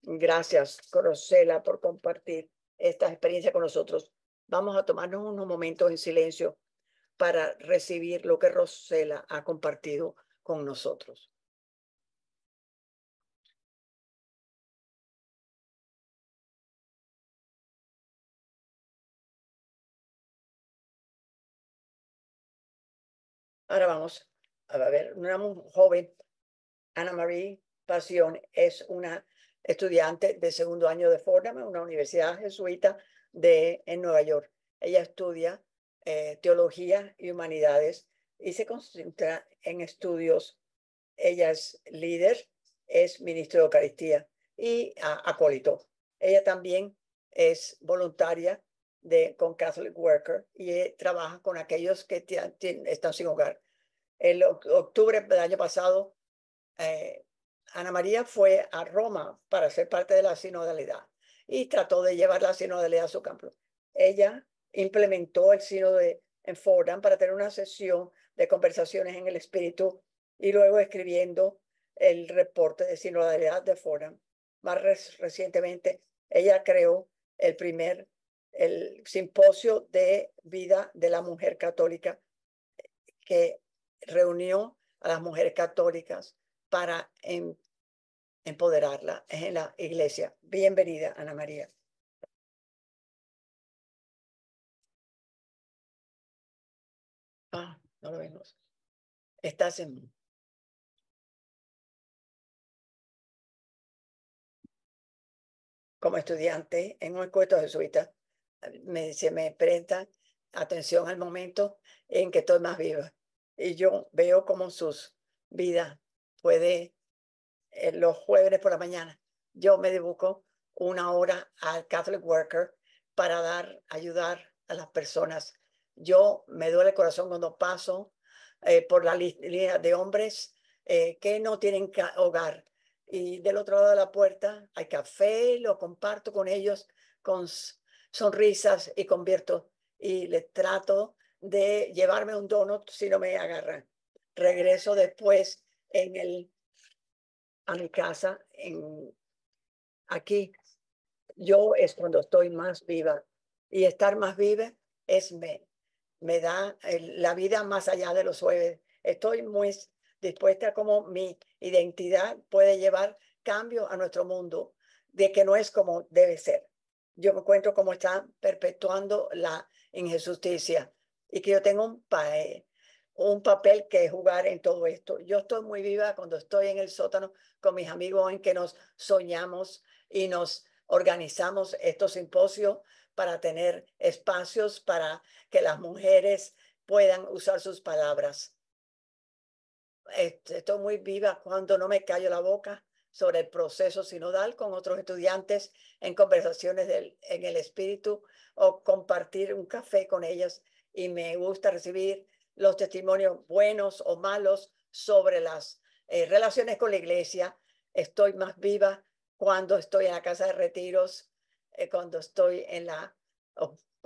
Gracias, Corosela, por compartir esta experiencia con nosotros, vamos a tomarnos unos momentos en silencio para recibir lo que Rosela ha compartido con nosotros. Ahora vamos a ver, una joven, Ana Marie Pasión, es una estudiante de segundo año de Fordham, una universidad jesuita de, en Nueva York. Ella estudia eh, teología y humanidades y se concentra en estudios. Ella es líder, es ministro de Eucaristía y acólito. Ella también es voluntaria de, con Catholic Worker y eh, trabaja con aquellos que están sin hogar. El octubre del año pasado eh, Ana María fue a Roma para ser parte de la sinodalidad y trató de llevar la sinodalidad a su campo. Ella implementó el sínodo en Fordham para tener una sesión de conversaciones en el espíritu y luego escribiendo el reporte de sinodalidad de Fordham. Más recientemente, ella creó el primer el simposio de vida de la mujer católica que reunió a las mujeres católicas para em, empoderarla es en la iglesia. Bienvenida, Ana María. Ah, no lo vemos. Estás en... Como estudiante en un escuela jesuita, se me presta atención al momento en que estoy más viva. Y yo veo como sus vidas puede eh, los jueves por la mañana. Yo me dibujo una hora al Catholic Worker para dar, ayudar a las personas. Yo me duele el corazón cuando paso eh, por la línea de hombres eh, que no tienen hogar. Y del otro lado de la puerta hay café, lo comparto con ellos con sonrisas y convierto y les trato de llevarme un donut si no me agarran. Regreso después en el, a mi casa, en, aquí. Yo es cuando estoy más viva. Y estar más viva es me, me da la vida más allá de los jueves. Estoy muy dispuesta a cómo mi identidad puede llevar cambio a nuestro mundo de que no es como debe ser. Yo me encuentro como está perpetuando la injusticia y que yo tengo un país un papel que jugar en todo esto. Yo estoy muy viva cuando estoy en el sótano con mis amigos en que nos soñamos y nos organizamos estos simposios para tener espacios para que las mujeres puedan usar sus palabras. Este, estoy muy viva cuando no me callo la boca sobre el proceso sinodal con otros estudiantes en conversaciones en el espíritu o compartir un café con ellas y me gusta recibir los testimonios buenos o malos sobre las eh, relaciones con la iglesia. Estoy más viva cuando estoy en la casa de retiros, eh, cuando estoy en la,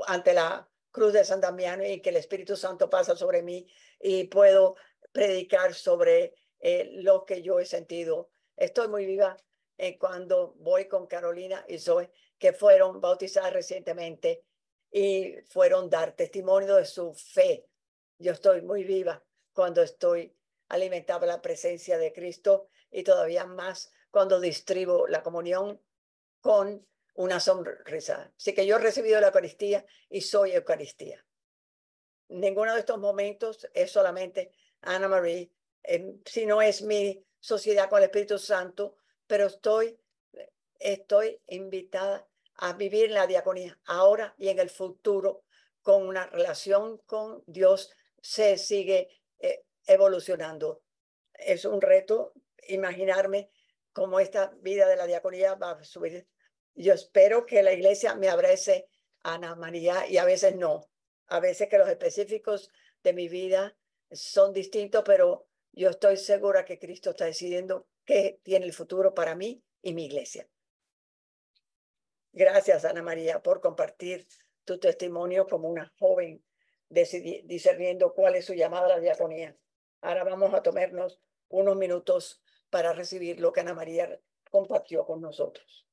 ante la cruz de San Damiano y que el Espíritu Santo pasa sobre mí y puedo predicar sobre eh, lo que yo he sentido. Estoy muy viva cuando voy con Carolina y Zoe, que fueron bautizadas recientemente y fueron dar testimonio de su fe yo estoy muy viva cuando estoy alimentada la presencia de Cristo y todavía más cuando distribuyo la comunión con una sonrisa. Así que yo he recibido la Eucaristía y soy Eucaristía. Ninguno de estos momentos es solamente Ana María, em, si no es mi sociedad con el Espíritu Santo, pero estoy, estoy invitada a vivir la diaconía ahora y en el futuro con una relación con Dios se sigue eh, evolucionando. Es un reto imaginarme cómo esta vida de la diaconía va a subir. Yo espero que la iglesia me abrace, Ana María, y a veces no. A veces que los específicos de mi vida son distintos, pero yo estoy segura que Cristo está decidiendo qué tiene el futuro para mí y mi iglesia. Gracias, Ana María, por compartir tu testimonio como una joven discerniendo cuál es su llamada a la diaconía. Ahora vamos a tomarnos unos minutos para recibir lo que Ana María compartió con nosotros.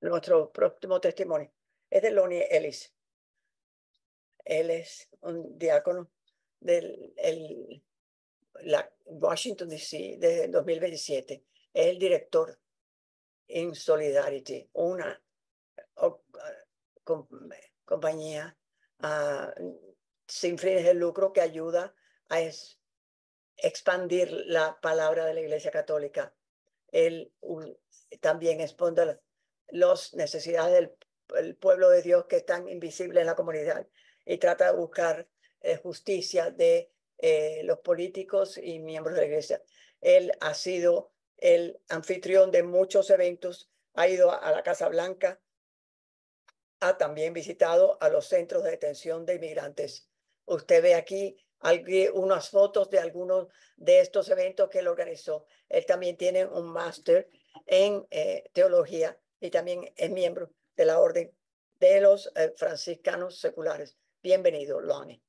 Nuestro próximo testimonio es de Lonnie Ellis. Él es un diácono del la Washington DC desde 2027. Es el director en Solidarity, una compañía ah, sin fines de lucro que ayuda a expandir la palabra de la Iglesia Católica. Él también expone las necesidades del pueblo de Dios que están invisibles en la comunidad y trata de buscar eh, justicia de eh, los políticos y miembros de la iglesia. Él ha sido el anfitrión de muchos eventos, ha ido a, la Casa Blanca, ha también visitado a los centros de detención de inmigrantes. Usted ve aquí algunas unas fotos de algunos de estos eventos que él organizó. Él también tiene un máster en eh, teología y también es miembro de la Orden de los Franciscanos Seculares. Bienvenido, Lonnie.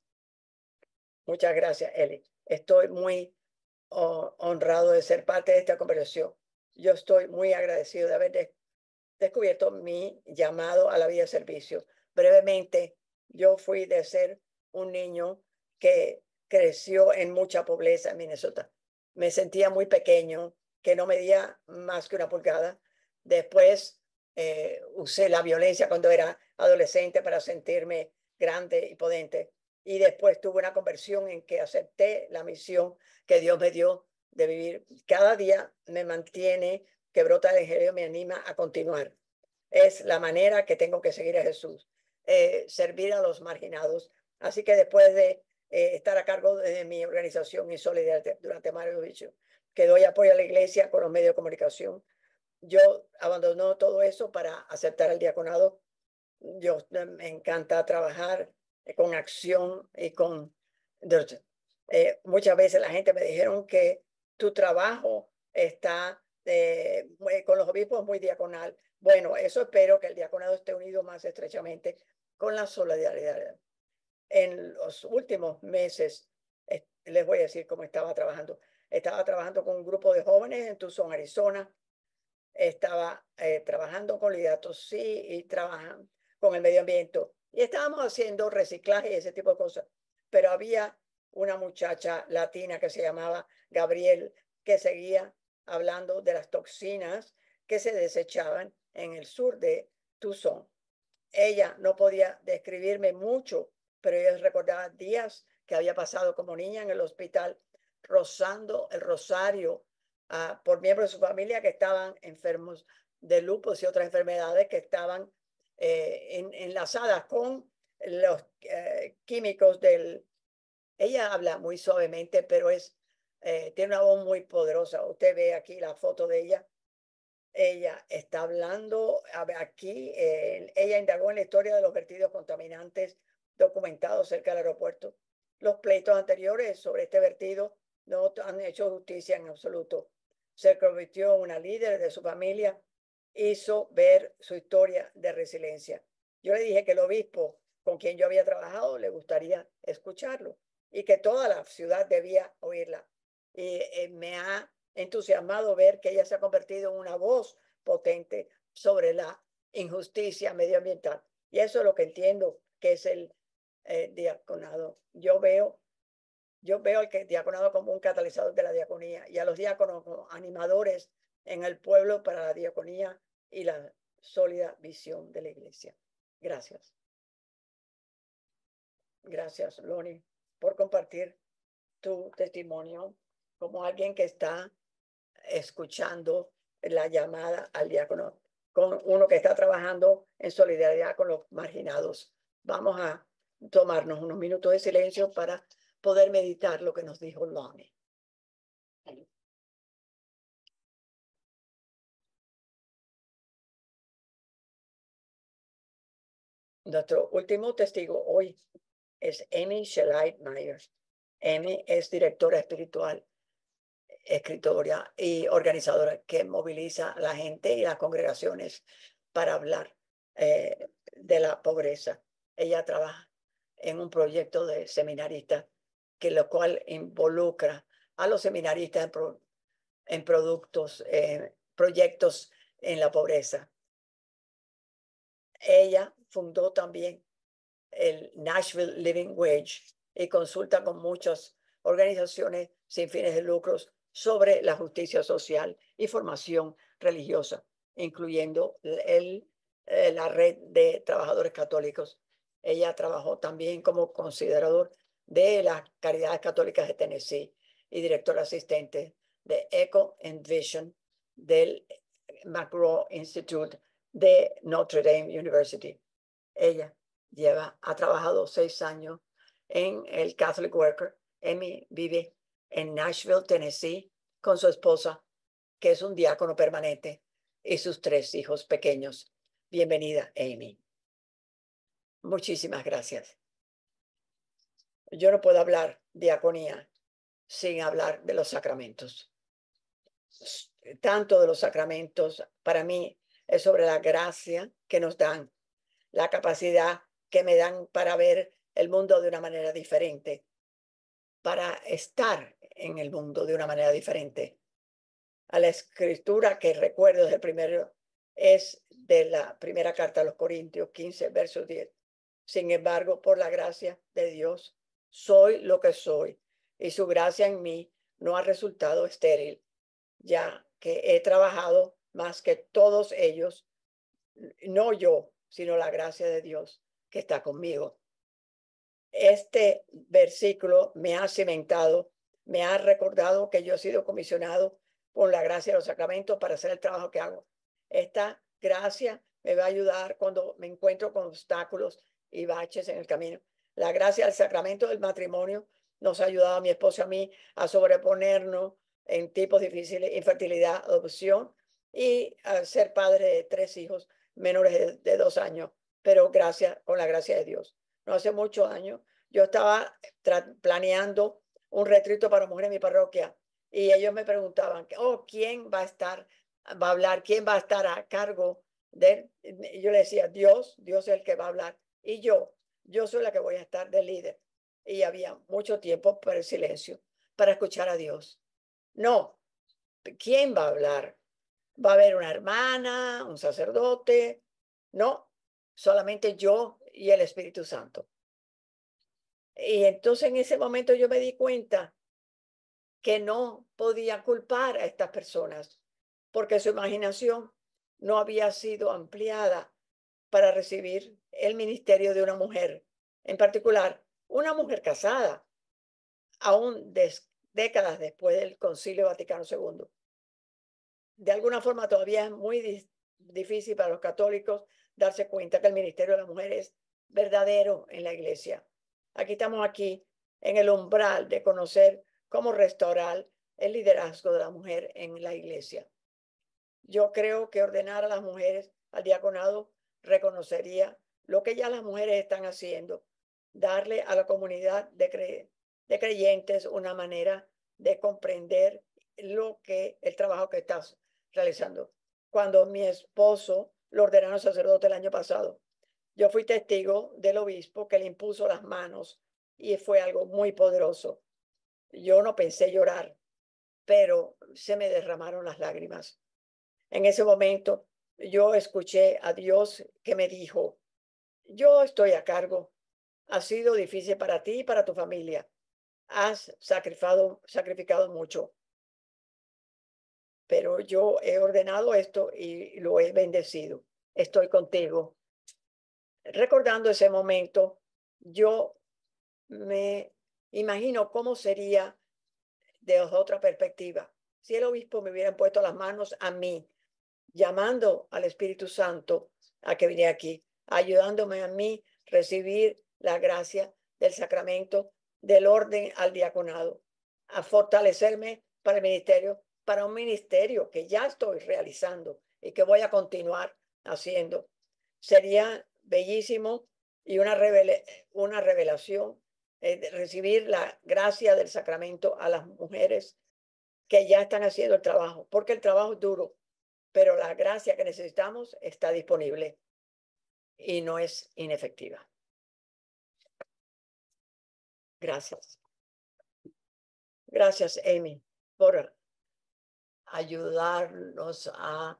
Muchas gracias, Eli. Estoy muy oh, honrado de ser parte de esta conversación. Yo estoy muy agradecido de haber descubierto mi llamado a la vida de servicio. Brevemente, yo fui de ser un niño que creció en mucha pobreza en Minnesota. Me sentía muy pequeño, que no medía más que una pulgada. Después eh, usé la violencia cuando era adolescente para sentirme grande y potente y después tuve una conversión en que acepté la misión que Dios me dio de vivir. Cada día me mantiene, que brota el Evangelio me anima a continuar. Es la manera que tengo que seguir a Jesús, eh, servir a los marginados. Así que después de eh, estar a cargo de mi organización y solidaridad durante Mario años, que doy apoyo a la iglesia con los medios de comunicación, yo abandono todo eso para aceptar el diaconado. Yo eh, me encanta trabajar, con acción y con... Eh, muchas veces la gente me dijeron que tu trabajo está eh, con los obispos muy diaconal. Bueno, eso espero que el diaconado esté unido más estrechamente con la solidaridad. En los últimos meses, eh, les voy a decir cómo estaba trabajando. Estaba trabajando con un grupo de jóvenes en Tucson, Arizona. Estaba trabajando con Lidato Sí y trabajan con el medio ambiente. Y estábamos haciendo reciclaje y ese tipo de cosas. Pero había una muchacha latina que se llamaba Gabriel, que seguía hablando de las toxinas que se desechaban en el sur de Tucson. Ella no podía describirme mucho, pero ella recordaba días que había pasado como niña en el hospital rozando el rosario ah, por miembros de su familia que estaban enfermos de lupus y otras enfermedades que estaban eh, enlazadas con los eh, químicos del... Ella habla muy suavemente, pero es, eh, tiene una voz muy poderosa. Usted ve aquí la foto de ella. Ella está hablando aquí. ella indagó en la historia de los vertidos contaminantes documentados cerca del aeropuerto. Los pleitos anteriores sobre este vertido no han hecho justicia en absoluto. Se convirtió en una líder de su familia hizo ver su historia de resiliencia. Yo le dije que el obispo con quien yo había trabajado le gustaría escucharlo y que toda la ciudad debía oírla. Y eh, me ha entusiasmado ver que ella se ha convertido en una voz potente sobre la injusticia medioambiental. Y eso es lo que entiendo que es el eh, diaconado. Yo veo, yo veo el que, diaconado como un catalizador de la diaconía y a los diáconos animadores en el pueblo para la diaconía y la sólida visión de la iglesia. Gracias. Gracias, Loni, por compartir tu testimonio como alguien que está escuchando la llamada al diácono, con uno que está trabajando en solidaridad con los marginados. Vamos a tomarnos unos minutos de silencio para poder meditar lo que nos dijo Loni Nuestro último testigo hoy es Amy Shelight Myers. Amy es directora espiritual, escritora y organizadora que moviliza a la gente y las congregaciones para hablar eh, de la pobreza. Ella trabaja en un proyecto de seminaristas, que lo cual involucra a los seminaristas en, productos, eh, proyectos en la pobreza. Ella fundó también el Nashville Living Wage y consulta con muchas organizaciones sin fines de lucros sobre la justicia social y formación religiosa, incluyendo eh, la red de trabajadores católicos. Ella trabajó también como considerador de las Caridades Católicas de Tennessee y director asistente de Echo and Vision del McGraw Institute de Notre Dame University. Ella lleva, ha trabajado seis años en el Catholic Worker. Amy vive en Nashville, Tennessee, con su esposa, que es un diácono permanente, y sus tres hijos pequeños. Bienvenida, Amy. Muchísimas gracias. Yo no puedo hablar diaconía sin hablar de los sacramentos. Tanto de los sacramentos, para mí, es sobre la gracia que nos dan la capacidad que me dan para ver el mundo de una manera diferente, para estar en el mundo de una manera diferente. A la escritura que recuerdo primero es de la primera carta a los Corintios 15, verso 10. Sin embargo, por la gracia de Dios, soy lo que soy y su gracia en mí no ha resultado estéril, ya que he trabajado más que todos ellos, no yo, sino la gracia de Dios que está conmigo. Este versículo me ha cimentado, me ha recordado que yo he sido comisionado con la gracia de los sacramentos para hacer el trabajo que hago. Esta gracia me va a ayudar cuando me encuentro con obstáculos y baches en el camino. La gracia del sacramento del matrimonio nos ha ayudado a mi esposo y a mí a sobreponernos en tipos difíciles, infertilidad, adopción y a ser padre de tres hijos menores de, dos años, pero gracias, con la gracia de Dios. No hace muchos años yo estaba planeando un retrito para mujeres en mi parroquia y ellos me preguntaban, oh, ¿quién va a estar, va a hablar, quién va a estar a cargo de yo le decía, Dios, Dios es el que va a hablar y yo, yo soy la que voy a estar de líder. Y había mucho tiempo para el silencio, para escuchar a Dios. No, ¿quién va a hablar? va a haber una hermana, un sacerdote, no, solamente yo y el Espíritu Santo. Y entonces en ese momento yo me di cuenta que no podía culpar a estas personas porque su imaginación no había sido ampliada para recibir el ministerio de una mujer, en particular una mujer casada, aún décadas después del Concilio Vaticano II de alguna forma todavía es muy difícil para los católicos darse cuenta que el ministerio de la mujer es verdadero en la iglesia. Aquí estamos aquí en el umbral de conocer cómo restaurar el liderazgo de la mujer en la iglesia. Yo creo que ordenar a las mujeres al diaconado reconocería lo que ya las mujeres están haciendo, darle a la comunidad de, creyentes una manera de comprender lo que el trabajo que está realizando. Cuando mi esposo lo ordenaron sacerdote el año pasado, yo fui testigo del obispo que le impuso las manos y fue algo muy poderoso. Yo no pensé llorar, pero se me derramaron las lágrimas. En ese momento yo escuché a Dios que me dijo, yo estoy a cargo, ha sido difícil para ti y para tu familia, has sacrificado, sacrificado mucho, pero yo he ordenado esto y lo he bendecido. Estoy contigo. Recordando ese momento, yo me imagino cómo sería de otra perspectiva. Si el obispo me hubiera puesto las manos a mí, llamando al Espíritu Santo a que viniera aquí, ayudándome a mí recibir la gracia del sacramento, del orden al diaconado, a fortalecerme para el ministerio, para un ministerio que ya estoy realizando y que voy a continuar haciendo. Sería bellísimo y una, una revelación eh, recibir la gracia del sacramento a las mujeres que ya están haciendo el trabajo, porque el trabajo es duro, pero la gracia que necesitamos está disponible y no es inefectiva. Gracias. Gracias, Amy, por ayudarnos a,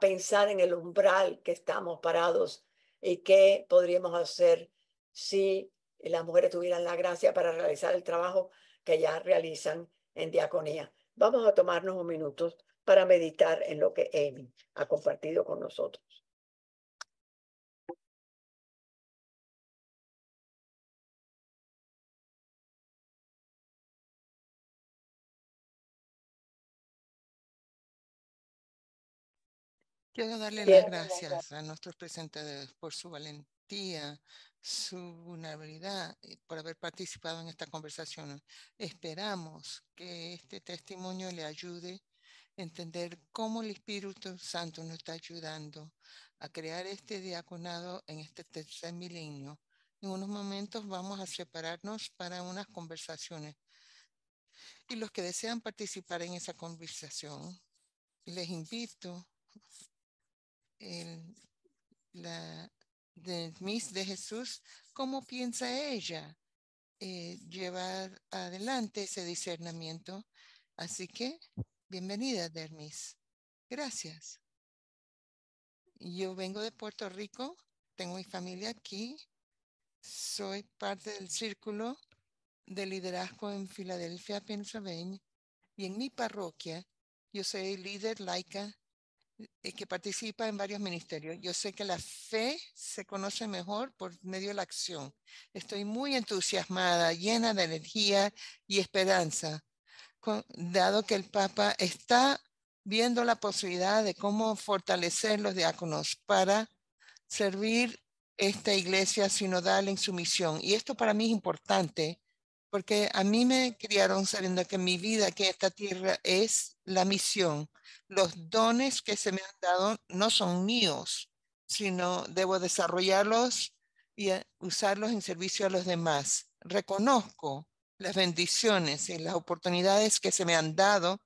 pensar en el umbral que estamos parados y qué podríamos hacer si las mujeres tuvieran la gracia para realizar el trabajo que ya realizan en diaconía. Vamos a tomarnos un minuto para meditar en lo que Amy ha compartido con nosotros. Quiero darle las gracias, gracias a nuestros presentadores por su valentía, su vulnerabilidad, por haber participado en esta conversación. Esperamos que este testimonio le ayude a entender cómo el Espíritu Santo nos está ayudando a crear este diaconado en este tercer milenio. En unos momentos vamos a separarnos para unas conversaciones. Y los que desean participar en esa conversación, les invito el, la, de Miss de Jesús, cómo piensa ella eh, llevar adelante ese discernimiento. Así que, bienvenida, Dermis. Gracias. Yo vengo de Puerto Rico, tengo mi familia aquí, soy parte del círculo de liderazgo en Filadelfia, Pennsylvania, y en mi parroquia yo soy líder laica que participa en varios ministerios. Yo sé que la fe se conoce mejor por medio de la acción. Estoy muy entusiasmada, llena de energía y esperanza, dado que el Papa está viendo la posibilidad de cómo fortalecer los diáconos para servir esta iglesia sinodal en su misión. Y esto para mí es importante porque a mí me criaron sabiendo que mi vida que esta tierra es la misión. Los dones que se me han dado no son míos, sino debo desarrollarlos y eh, usarlos en servicio a los demás. Reconozco las bendiciones y las oportunidades que se me han dado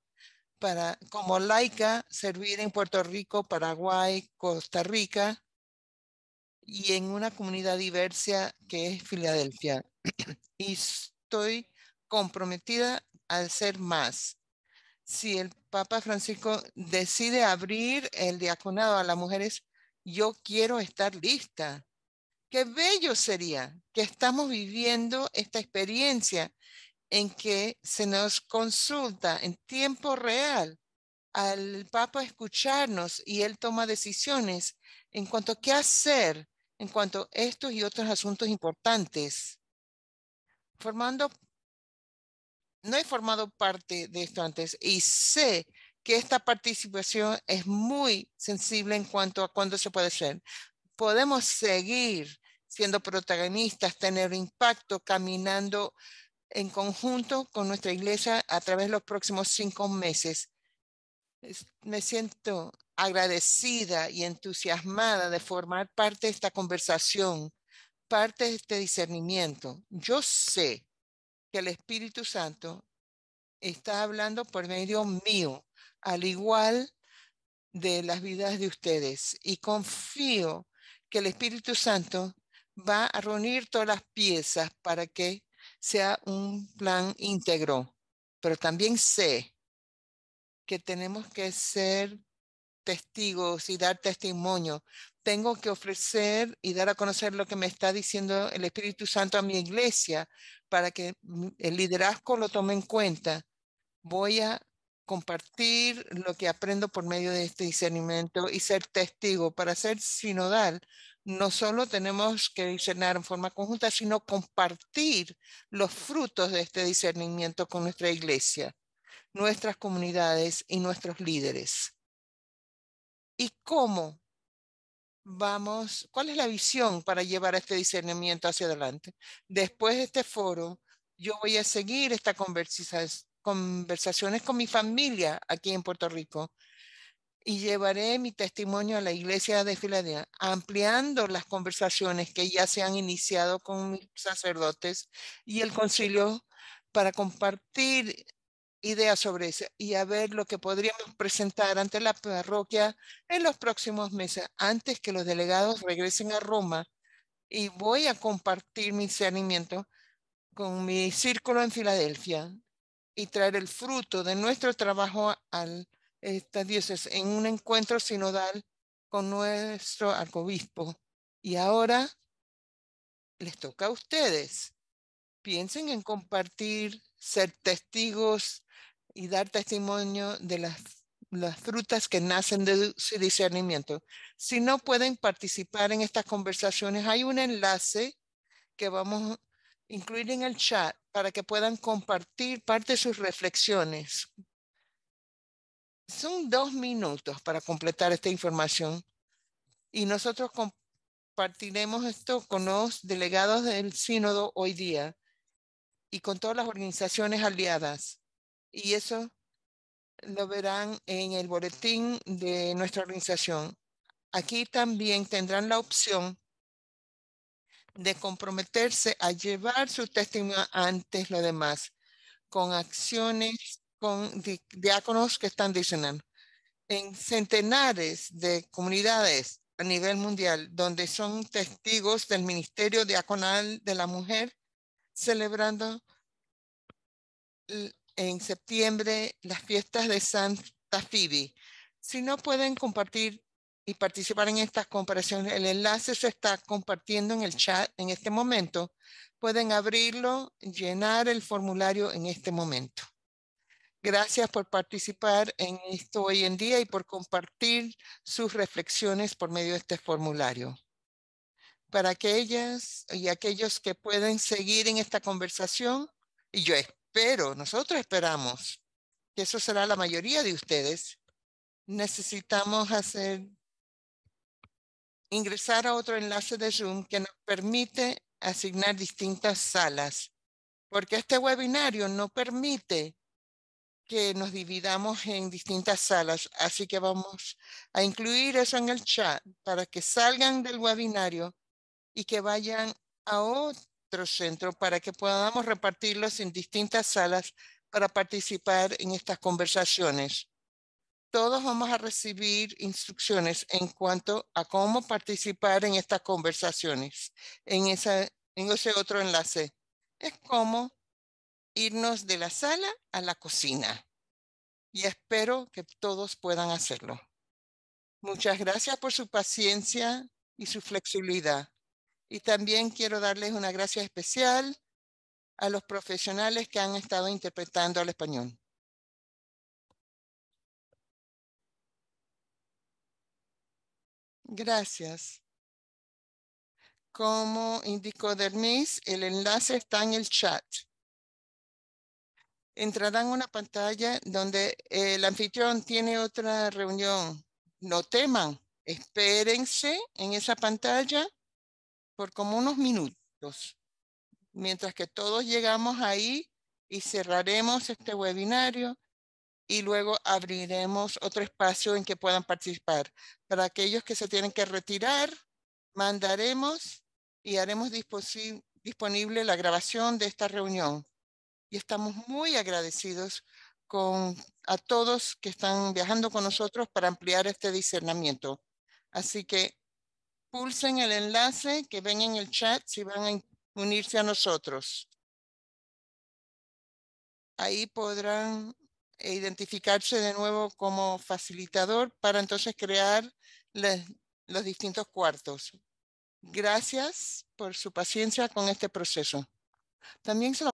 para, como laica, servir en Puerto Rico, Paraguay, Costa Rica y en una comunidad diversa que es Filadelfia. y estoy comprometida a ser más. Si el Papa Francisco decide abrir el diaconado a las mujeres, yo quiero estar lista. Qué bello sería que estamos viviendo esta experiencia en que se nos consulta en tiempo real al Papa escucharnos y él toma decisiones en cuanto a qué hacer, en cuanto a estos y otros asuntos importantes formando, no he formado parte de esto antes y sé que esta participación es muy sensible en cuanto a cuándo se puede hacer. Podemos seguir siendo protagonistas, tener impacto, caminando en conjunto con nuestra iglesia a través de los próximos cinco meses. Me siento agradecida y entusiasmada de formar parte de esta conversación parte de este discernimiento. Yo sé que el Espíritu Santo está hablando por medio mío, al igual de las vidas de ustedes. Y confío que el Espíritu Santo va a reunir todas las piezas para que sea un plan íntegro. Pero también sé que tenemos que ser testigos y dar testimonio tengo que ofrecer y dar a conocer lo que me está diciendo el Espíritu Santo a mi iglesia para que el liderazgo lo tome en cuenta. Voy a compartir lo que aprendo por medio de este discernimiento y ser testigo. Para ser sinodal, no solo tenemos que discernir en forma conjunta, sino compartir los frutos de este discernimiento con nuestra iglesia, nuestras comunidades y nuestros líderes. ¿Y cómo vamos, cuál es la visión para llevar este discernimiento hacia adelante. Después de este foro, yo voy a seguir estas conversaciones con mi familia aquí en Puerto Rico y llevaré mi testimonio a la iglesia de Filadelfia, ampliando las conversaciones que ya se han iniciado con mis sacerdotes y el concilio para compartir ideas sobre eso y a ver lo que podríamos presentar ante la parroquia en los próximos meses, antes que los delegados regresen a Roma. Y voy a compartir mi discernimiento con mi círculo en Filadelfia y traer el fruto de nuestro trabajo a estas dioses en un encuentro sinodal con nuestro arcobispo Y ahora les toca a ustedes. Piensen en compartir, ser testigos y dar testimonio de las, las frutas que nacen de su discernimiento. Si no pueden participar en estas conversaciones, hay un enlace que vamos a incluir en el chat para que puedan compartir parte de sus reflexiones. Son dos minutos para completar esta información y nosotros compartiremos esto con los delegados del sínodo hoy día y con todas las organizaciones aliadas y eso lo verán en el boletín de nuestra organización. Aquí también tendrán la opción de comprometerse a llevar su testimonio antes lo demás, con acciones, con diáconos que están diccionando. En centenares de comunidades a nivel mundial, donde son testigos del Ministerio Diaconal de la Mujer, celebrando en septiembre las fiestas de Santa Fibi. Si no pueden compartir y participar en estas comparaciones, el enlace se está compartiendo en el chat en este momento. Pueden abrirlo, llenar el formulario en este momento. Gracias por participar en esto hoy en día y por compartir sus reflexiones por medio de este formulario. Para aquellas y aquellos que pueden seguir en esta conversación, y yo pero nosotros esperamos que eso será la mayoría de ustedes, necesitamos hacer, ingresar a otro enlace de Zoom que nos permite asignar distintas salas, porque este webinario no permite que nos dividamos en distintas salas, así que vamos a incluir eso en el chat para que salgan del webinario y que vayan a otro centro para que podamos repartirlos en distintas salas para participar en estas conversaciones. Todos vamos a recibir instrucciones en cuanto a cómo participar en estas conversaciones en, en ese otro enlace. Es cómo irnos de la sala a la cocina. Y espero que todos puedan hacerlo. Muchas gracias por su paciencia y su flexibilidad. Y también quiero darles una gracia especial a los profesionales que han estado interpretando al español. Gracias. Como indicó Dermis, el enlace está en el chat. Entrarán a una pantalla donde eh, el anfitrión tiene otra reunión. No teman, espérense en esa pantalla por como unos minutos, mientras que todos llegamos ahí y cerraremos este webinario y luego abriremos otro espacio en que puedan participar. Para aquellos que se tienen que retirar, mandaremos y haremos disponible la grabación de esta reunión. Y estamos muy agradecidos a todos que están viajando con nosotros para ampliar este discernimiento. Así que pulsen el enlace que ven en el chat si van a unirse a nosotros. Ahí podrán identificarse de nuevo como facilitador para entonces crear los distintos cuartos. Gracias por su paciencia con este proceso. También